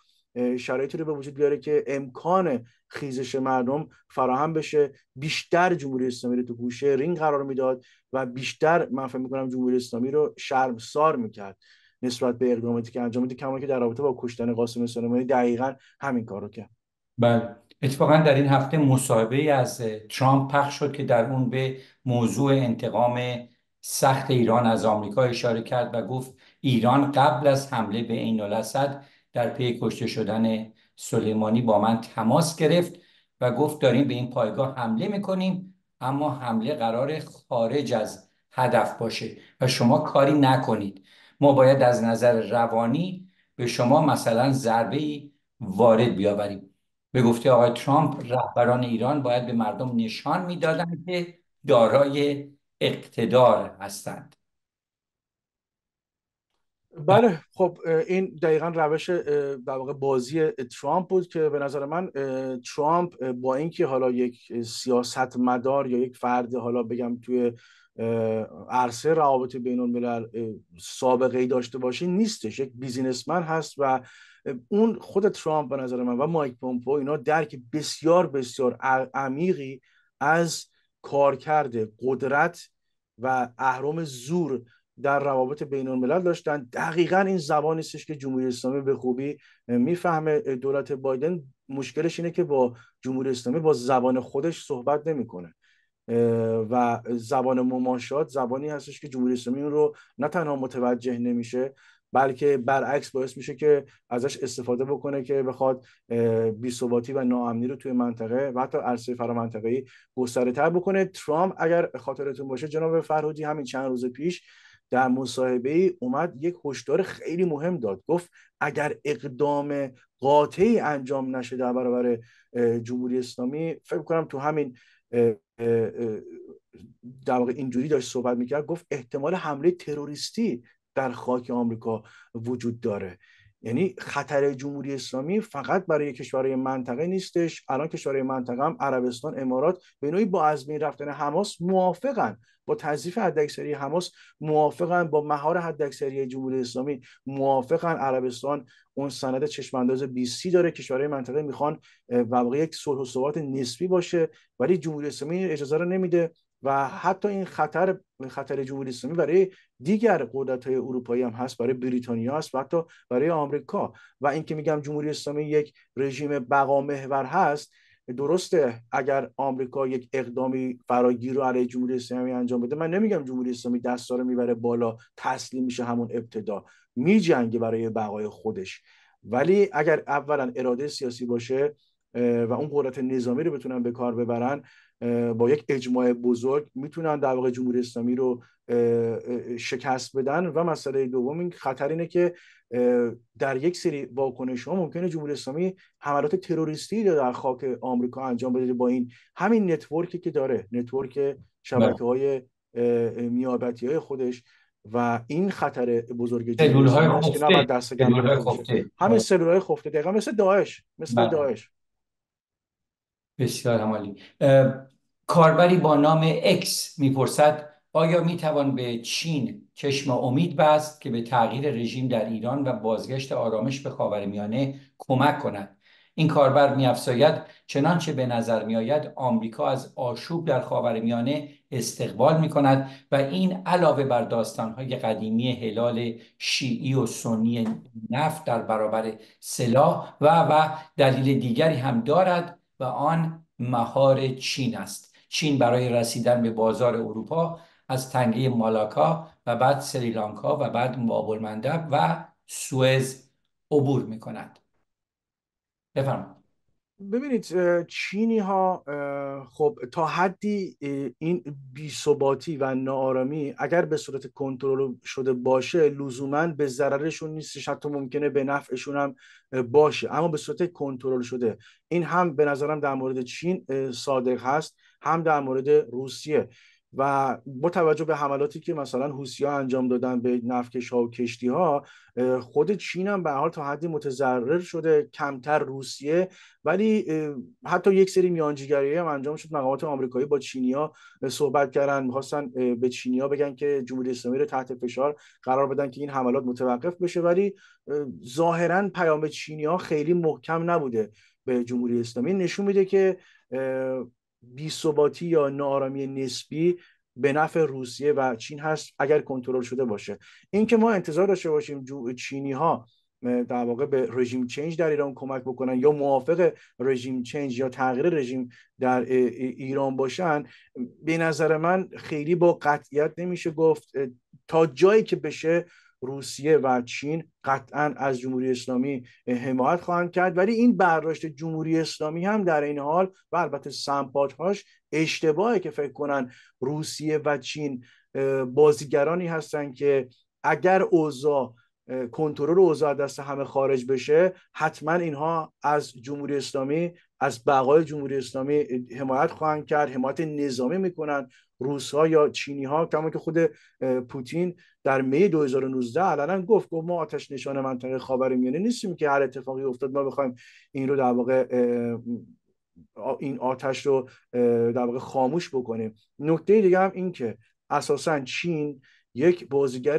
شرایطی رو به وجود بیاره که امکان خیزش مردم فراهم بشه بیشتر جمهوری اسلامی رو تو گوشه رینگ قرار میداد و بیشتر من فکر میکنم جمهوری اسلامی رو شرمسار میکرد نسبت به اقداماتی که انجام میده کما که در رابطه با کشتن قاسم سلیمانی دقیقا همین کارو کرد بله اتفاقا در این هفته مصاحبه از ترامپ پخش شد که در اون به موضوع انتقام سخت ایران از آمریکا اشاره کرد و گفت ایران قبل از حمله به عین الاسد در پی کشته شدن سلیمانی با من تماس گرفت و گفت داریم به این پایگاه حمله میکنیم اما حمله قرار خارج از هدف باشه و شما کاری نکنید ما باید از نظر روانی به شما مثلا ضربه ای وارد بیاوریم به گفته آقای ترامپ رهبران ایران باید به مردم نشان میدادند که دارای اقتدار هستند بله خب این دقیقا روش در بازی ترامپ بود که به نظر من ترامپ با اینکه حالا یک سیاست مدار یا یک فرد حالا بگم توی عرصه روابط بین الملل سابقه ای داشته باشی نیستش یک بیزینسمن هست و اون خود ترامپ به نظر من و مایک پومپو اینا درک بسیار بسیار عمیقی از کارکرد قدرت و اهرام زور در روابط بین الملل داشتن دقیقا این زبان استش که جمهوری اسلامی به خوبی میفهمه دولت بایدن مشکلش اینه که با جمهوری اسلامی با زبان خودش صحبت نمیکنه و زبان مماشات زبانی هستش که جمهوری اسلامی اون رو نه تنها متوجه نمیشه بلکه برعکس باعث میشه که ازش استفاده بکنه که بخواد بیثباتی و ناامنی رو توی منطقه و حتی عرصه فرامنطقه‌ای گستره تر بکنه ترامپ اگر خاطرتون باشه جناب فرهودی همین چند روز پیش در مصاحبه ای اومد یک هشدار خیلی مهم داد گفت اگر اقدام قاطعی انجام نشه در برابر جمهوری اسلامی فکر کنم تو همین در واقع اینجوری داشت صحبت میکرد گفت احتمال حمله تروریستی در خاک آمریکا وجود داره یعنی خطر جمهوری اسلامی فقط برای کشورهای منطقه نیستش الان کشورهای منطقه هم عربستان امارات به نوعی با از بین رفتن حماس موافقن با تضعیف حداکثری حماس موافقن با مهار حداکثری جمهوری اسلامی موافقن عربستان اون سند چشمانداز انداز سی داره کشورهای منطقه میخوان واقعا یک صلح و ثبات نسبی باشه ولی جمهوری اسلامی اجازه رو نمیده و حتی این خطر خطر جمهوری اسلامی برای دیگر قدرت های اروپایی هم هست برای بریتانیا هست و حتی برای آمریکا و اینکه میگم جمهوری اسلامی یک رژیم بقا محور هست درسته اگر آمریکا یک اقدامی فراگیر رو علیه جمهوری اسلامی انجام بده من نمیگم جمهوری اسلامی دستا رو میبره بالا تسلیم میشه همون ابتدا میجنگه برای بقای خودش ولی اگر اولا اراده سیاسی باشه و اون قدرت نظامی رو بتونن به کار ببرن با یک اجماع بزرگ میتونن در واقع جمهوری اسلامی رو شکست بدن و مسئله دوم این خطر اینه که در یک سری واکنش ها ممکنه جمهوری اسلامی حملات تروریستی رو در خاک آمریکا انجام بده با این همین نتورکی که داره نتورک شبکه بله. های میابتی های خودش و این خطر بزرگ سلول های خفته همین سلول های خفته دقیقا مثل داعش مثل بله. داعش بسیار همالی کاربری با نام اکس میپرسد آیا میتوان به چین چشم امید بست که به تغییر رژیم در ایران و بازگشت آرامش به خاورمیانه کمک کند این کاربر میافزاید چنانچه به نظر میآید آمریکا از آشوب در خاورمیانه استقبال می کند و این علاوه بر داستانهای قدیمی هلال شیعی و سنی نفت در برابر سلاح و و دلیل دیگری هم دارد و آن مهار چین است چین برای رسیدن به بازار اروپا از تنگه مالاکا و بعد سریلانکا و بعد بابل مندب و سوئز عبور می کند بفرمایید ببینید چینی ها خب تا حدی این بیثباتی و ناآرامی اگر به صورت کنترل شده باشه لزوما به ضررشون نیستش حتی ممکنه به نفعشون هم باشه اما به صورت کنترل شده این هم به نظرم در مورد چین صادق هست هم در مورد روسیه و با توجه به حملاتی که مثلا ها انجام دادن به نفکش ها و کشتی ها خود چین هم به حال تا حدی متضرر شده کمتر روسیه ولی حتی یک سری میانجیگری هم انجام شد مقامات آمریکایی با چینیا صحبت کردن میخواستن به چینیا بگن که جمهوری اسلامی رو تحت فشار قرار بدن که این حملات متوقف بشه ولی ظاهرا پیام چینیا خیلی محکم نبوده به جمهوری اسلامی نشون میده که ثباتی یا ناآرامی نسبی به نفع روسیه و چین هست اگر کنترل شده باشه اینکه ما انتظار داشته باشیم جو چینی ها در واقع به رژیم چنج در ایران کمک بکنن یا موافق رژیم چنج یا تغییر رژیم در ایران باشن به نظر من خیلی با قطعیت نمیشه گفت تا جایی که بشه روسیه و چین قطعا از جمهوری اسلامی حمایت خواهند کرد ولی این برداشت جمهوری اسلامی هم در این حال و البته سمپاتهاش اشتباهه که فکر کنن روسیه و چین بازیگرانی هستند که اگر اوزا کنترل اوزا دست همه خارج بشه حتما اینها از جمهوری اسلامی از بقای جمهوری اسلامی حمایت خواهند کرد حمایت نظامی میکنند روس ها یا چینی ها کما که خود پوتین در می 2019 علنا گفت گفت ما آتش نشان منطقه خاورمیانه نیستیم که هر اتفاقی افتاد ما بخوایم این رو در واقع این آتش رو در واقع خاموش بکنیم نکته دیگه هم این که اساسا چین یک بازیگر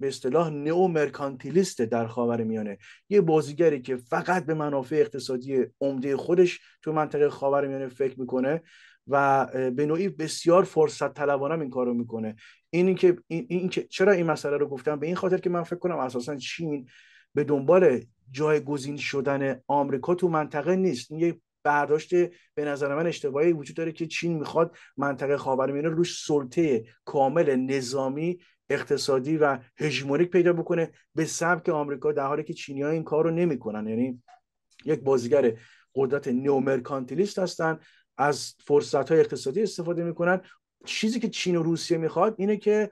به اصطلاح نئو مرکانتیلیست در خاورمیانه یه بازیگری که فقط به منافع اقتصادی عمده خودش تو منطقه خاورمیانه فکر میکنه و به نوعی بسیار فرصت طلبانه این کارو میکنه این که این, که چرا این مسئله رو گفتم به این خاطر که من فکر کنم اساسا چین به دنبال جایگزین شدن آمریکا تو منطقه نیست این یه برداشت به نظر من اشتباهی وجود داره که چین میخواد منطقه خاورمیانه روش سلطه کامل نظامی اقتصادی و هژمونیک پیدا بکنه به سبک آمریکا در حالی که چینی‌ها این کار رو نمیکنن یعنی یک بازیگر قدرت نیومرکانتیلیست هستن از فرصت های اقتصادی استفاده میکنن چیزی که چین و روسیه میخواد اینه که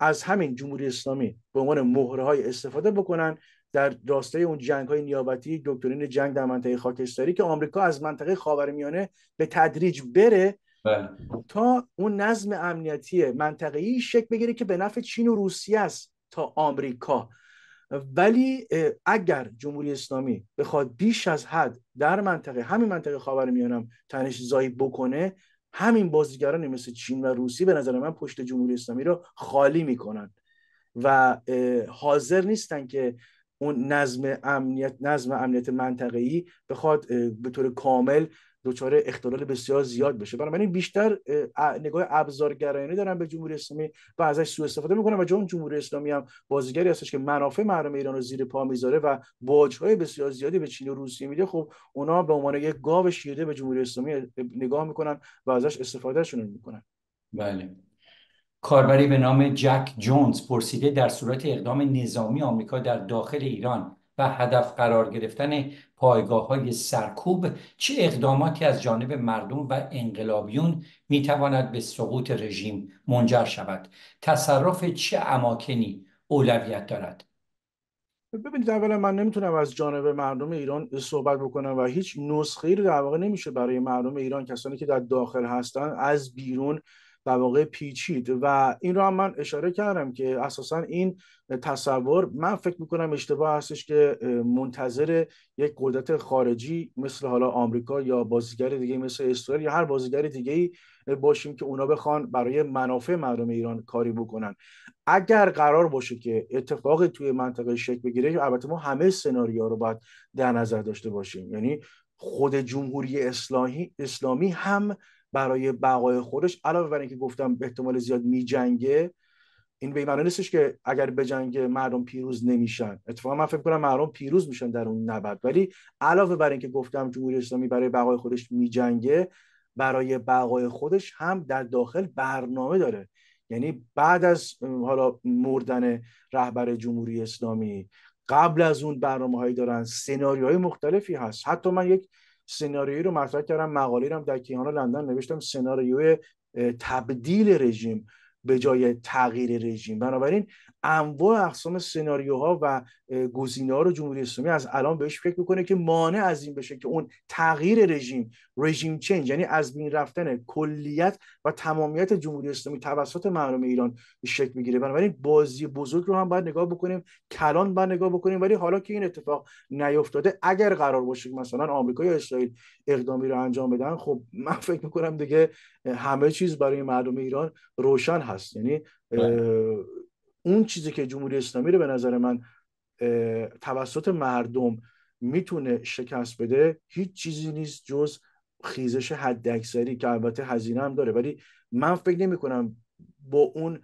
از همین جمهوری اسلامی به عنوان مهره های استفاده بکنن در راستای اون جنگ های نیابتی دکترین جنگ در منطقه خاکستری که آمریکا از منطقه خاورمیانه به تدریج بره بله. تا اون نظم امنیتی منطقه‌ای شکل بگیره که به نفع چین و روسیه است تا آمریکا ولی اگر جمهوری اسلامی بخواد بیش از حد در منطقه همین منطقه میانم تنش زایی بکنه همین بازیگرانی مثل چین و روسی به نظر من پشت جمهوری اسلامی رو خالی میکنن و حاضر نیستن که اون نظم امنیت نظم امنیت منطقه‌ای بخواد به طور کامل دچار اختلال بسیار زیاد بشه بنابراین بیشتر نگاه ابزارگرایانه دارن به جمهوری اسلامی و ازش سوء استفاده میکنن و چون جمهوری اسلامی هم بازیگری هستش که منافع مردم ایران رو زیر پا میذاره و باجهای بسیار زیادی به چین و روسیه میده خب اونا به عنوان یک گاو شیرده به جمهوری اسلامی نگاه میکنن و ازش استفادهشون میکنن بله کاربری به نام جک جونز پرسیده در صورت اقدام نظامی آمریکا در داخل ایران و هدف قرار گرفتن پایگاه های سرکوب چه اقداماتی از جانب مردم و انقلابیون میتواند به سقوط رژیم منجر شود تصرف چه اماکنی اولویت دارد ببینید اولا من نمیتونم از جانب مردم ایران صحبت بکنم و هیچ نسخه رو در واقع نمیشه برای مردم ایران کسانی که در داخل هستن از بیرون در واقع پیچید و این رو هم من اشاره کردم که اساسا این تصور من فکر میکنم اشتباه هستش که منتظر یک قدرت خارجی مثل حالا آمریکا یا بازیگر دیگه مثل اسرائیل یا هر بازیگر دیگه ای باشیم که اونا بخوان برای منافع مردم ایران کاری بکنن اگر قرار باشه که اتفاق توی منطقه شکل بگیره البته ما همه سناریو رو باید در نظر داشته باشیم یعنی خود جمهوری اسلامی, اسلامی هم برای بقای خودش علاوه بر اینکه گفتم به احتمال زیاد میجنگه این به معنی نیستش که اگر به جنگ مردم پیروز نمیشن اتفاقا من فکر کنم مردم پیروز میشن در اون نبرد ولی علاوه بر اینکه گفتم جمهوری اسلامی برای بقای خودش میجنگه برای بقای خودش هم در داخل برنامه داره یعنی بعد از حالا مردن رهبر جمهوری اسلامی قبل از اون برنامه هایی دارن سناریوهای مختلفی هست حتی من یک سناریویی رو مطرح کردم مقالی رو در کیهان لندن نوشتم سناریوی تبدیل رژیم به جای تغییر رژیم بنابراین انواع اقسام سناریوها و گزینه ها رو جمهوری اسلامی از الان بهش فکر میکنه که مانع از این بشه که اون تغییر رژیم رژیم چنج یعنی از بین رفتن کلیت و تمامیت جمهوری اسلامی توسط مردم ایران شکل بگیره بنابراین بازی بزرگ رو هم باید نگاه بکنیم کلان باید نگاه بکنیم ولی حالا که این اتفاق نیفتاده اگر قرار باشه مثلا آمریکا یا اسرائیل اقدامی رو انجام بدن خب من فکر میکنم دیگه همه چیز برای مردم ایران روشن هست یعنی بله. اون چیزی که جمهوری اسلامی رو به نظر من توسط مردم میتونه شکست بده هیچ چیزی نیست جز خیزش حداکثری که البته هزینه هم داره ولی من فکر نمی کنم با اون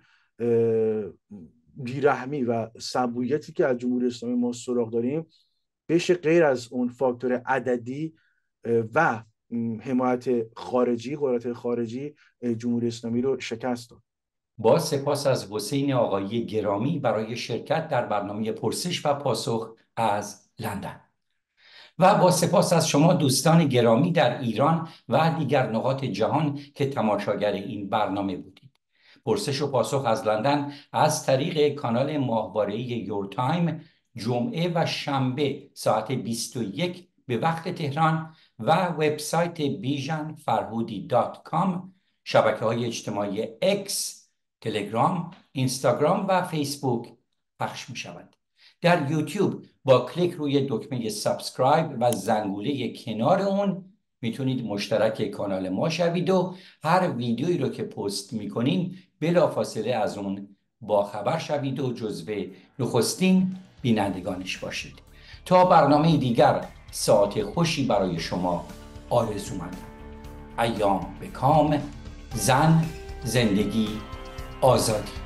بیرحمی و سبویتی که از جمهوری اسلامی ما سراغ داریم بشه غیر از اون فاکتور عددی و حمایت خارجی قدرت خارجی جمهوری اسلامی رو شکست داد با سپاس از حسین آقایی گرامی برای شرکت در برنامه پرسش و پاسخ از لندن و با سپاس از شما دوستان گرامی در ایران و دیگر نقاط جهان که تماشاگر این برنامه بودید پرسش و پاسخ از لندن از طریق کانال ماهواره یور تایم جمعه و شنبه ساعت 21 به وقت تهران و وبسایت بیژن فرهودی دات کام شبکه های اجتماعی اکس تلگرام، اینستاگرام و فیسبوک پخش می شود. در یوتیوب با کلیک روی دکمه سابسکرایب و زنگوله کنار اون میتونید مشترک کانال ما شوید و هر ویدیویی رو که پست میکنیم بلافاصله از اون خبر شوید و جزو نخستین بینندگانش باشید تا برنامه دیگر ساعت خوشی برای شما آرزو ایام به کام زن زندگی آزاد